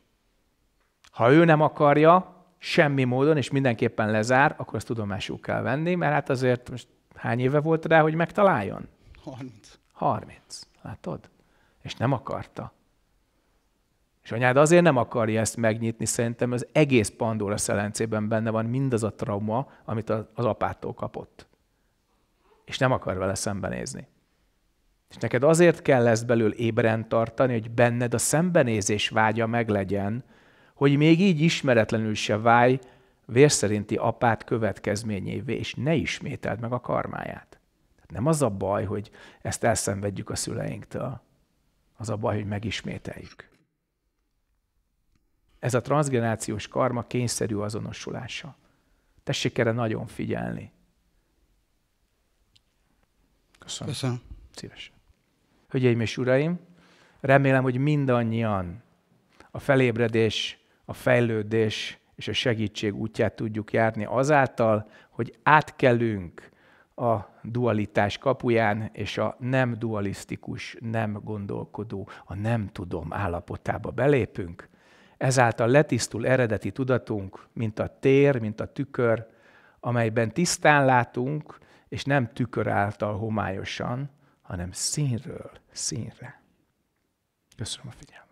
Ha ő nem akarja, semmi módon, és mindenképpen lezár, akkor azt tudomásul kell venni, mert hát azért most hány éve volt rá, hogy megtaláljon? 30. 30. Látod? És nem akarta. És anyád azért nem akarja ezt megnyitni, szerintem az egész Pandora szelencében benne van mindaz a trauma, amit az apától kapott. És nem akar vele szembenézni. És neked azért kell ezt belül ébren tartani, hogy benned a szembenézés vágya meglegyen, hogy még így ismeretlenül se válj vérszerinti apát következményévé, és ne ismételd meg a karmáját. Tehát nem az a baj, hogy ezt elszenvedjük a szüleinktől. Az a baj, hogy megismételjük. Ez a transgenerációs karma kényszerű azonosulása. Tessék erre nagyon figyelni. Köszönöm. Köszönöm. Szívesen. Hölgyeim és uraim, remélem, hogy mindannyian a felébredés, a fejlődés és a segítség útját tudjuk járni azáltal, hogy átkelünk a dualitás kapuján, és a nem dualisztikus, nem gondolkodó, a nem tudom állapotába belépünk. Ezáltal letisztul eredeti tudatunk, mint a tér, mint a tükör, amelyben tisztán látunk, és nem tükör által homályosan, hanem színről
színre. Köszönöm a figyelmet.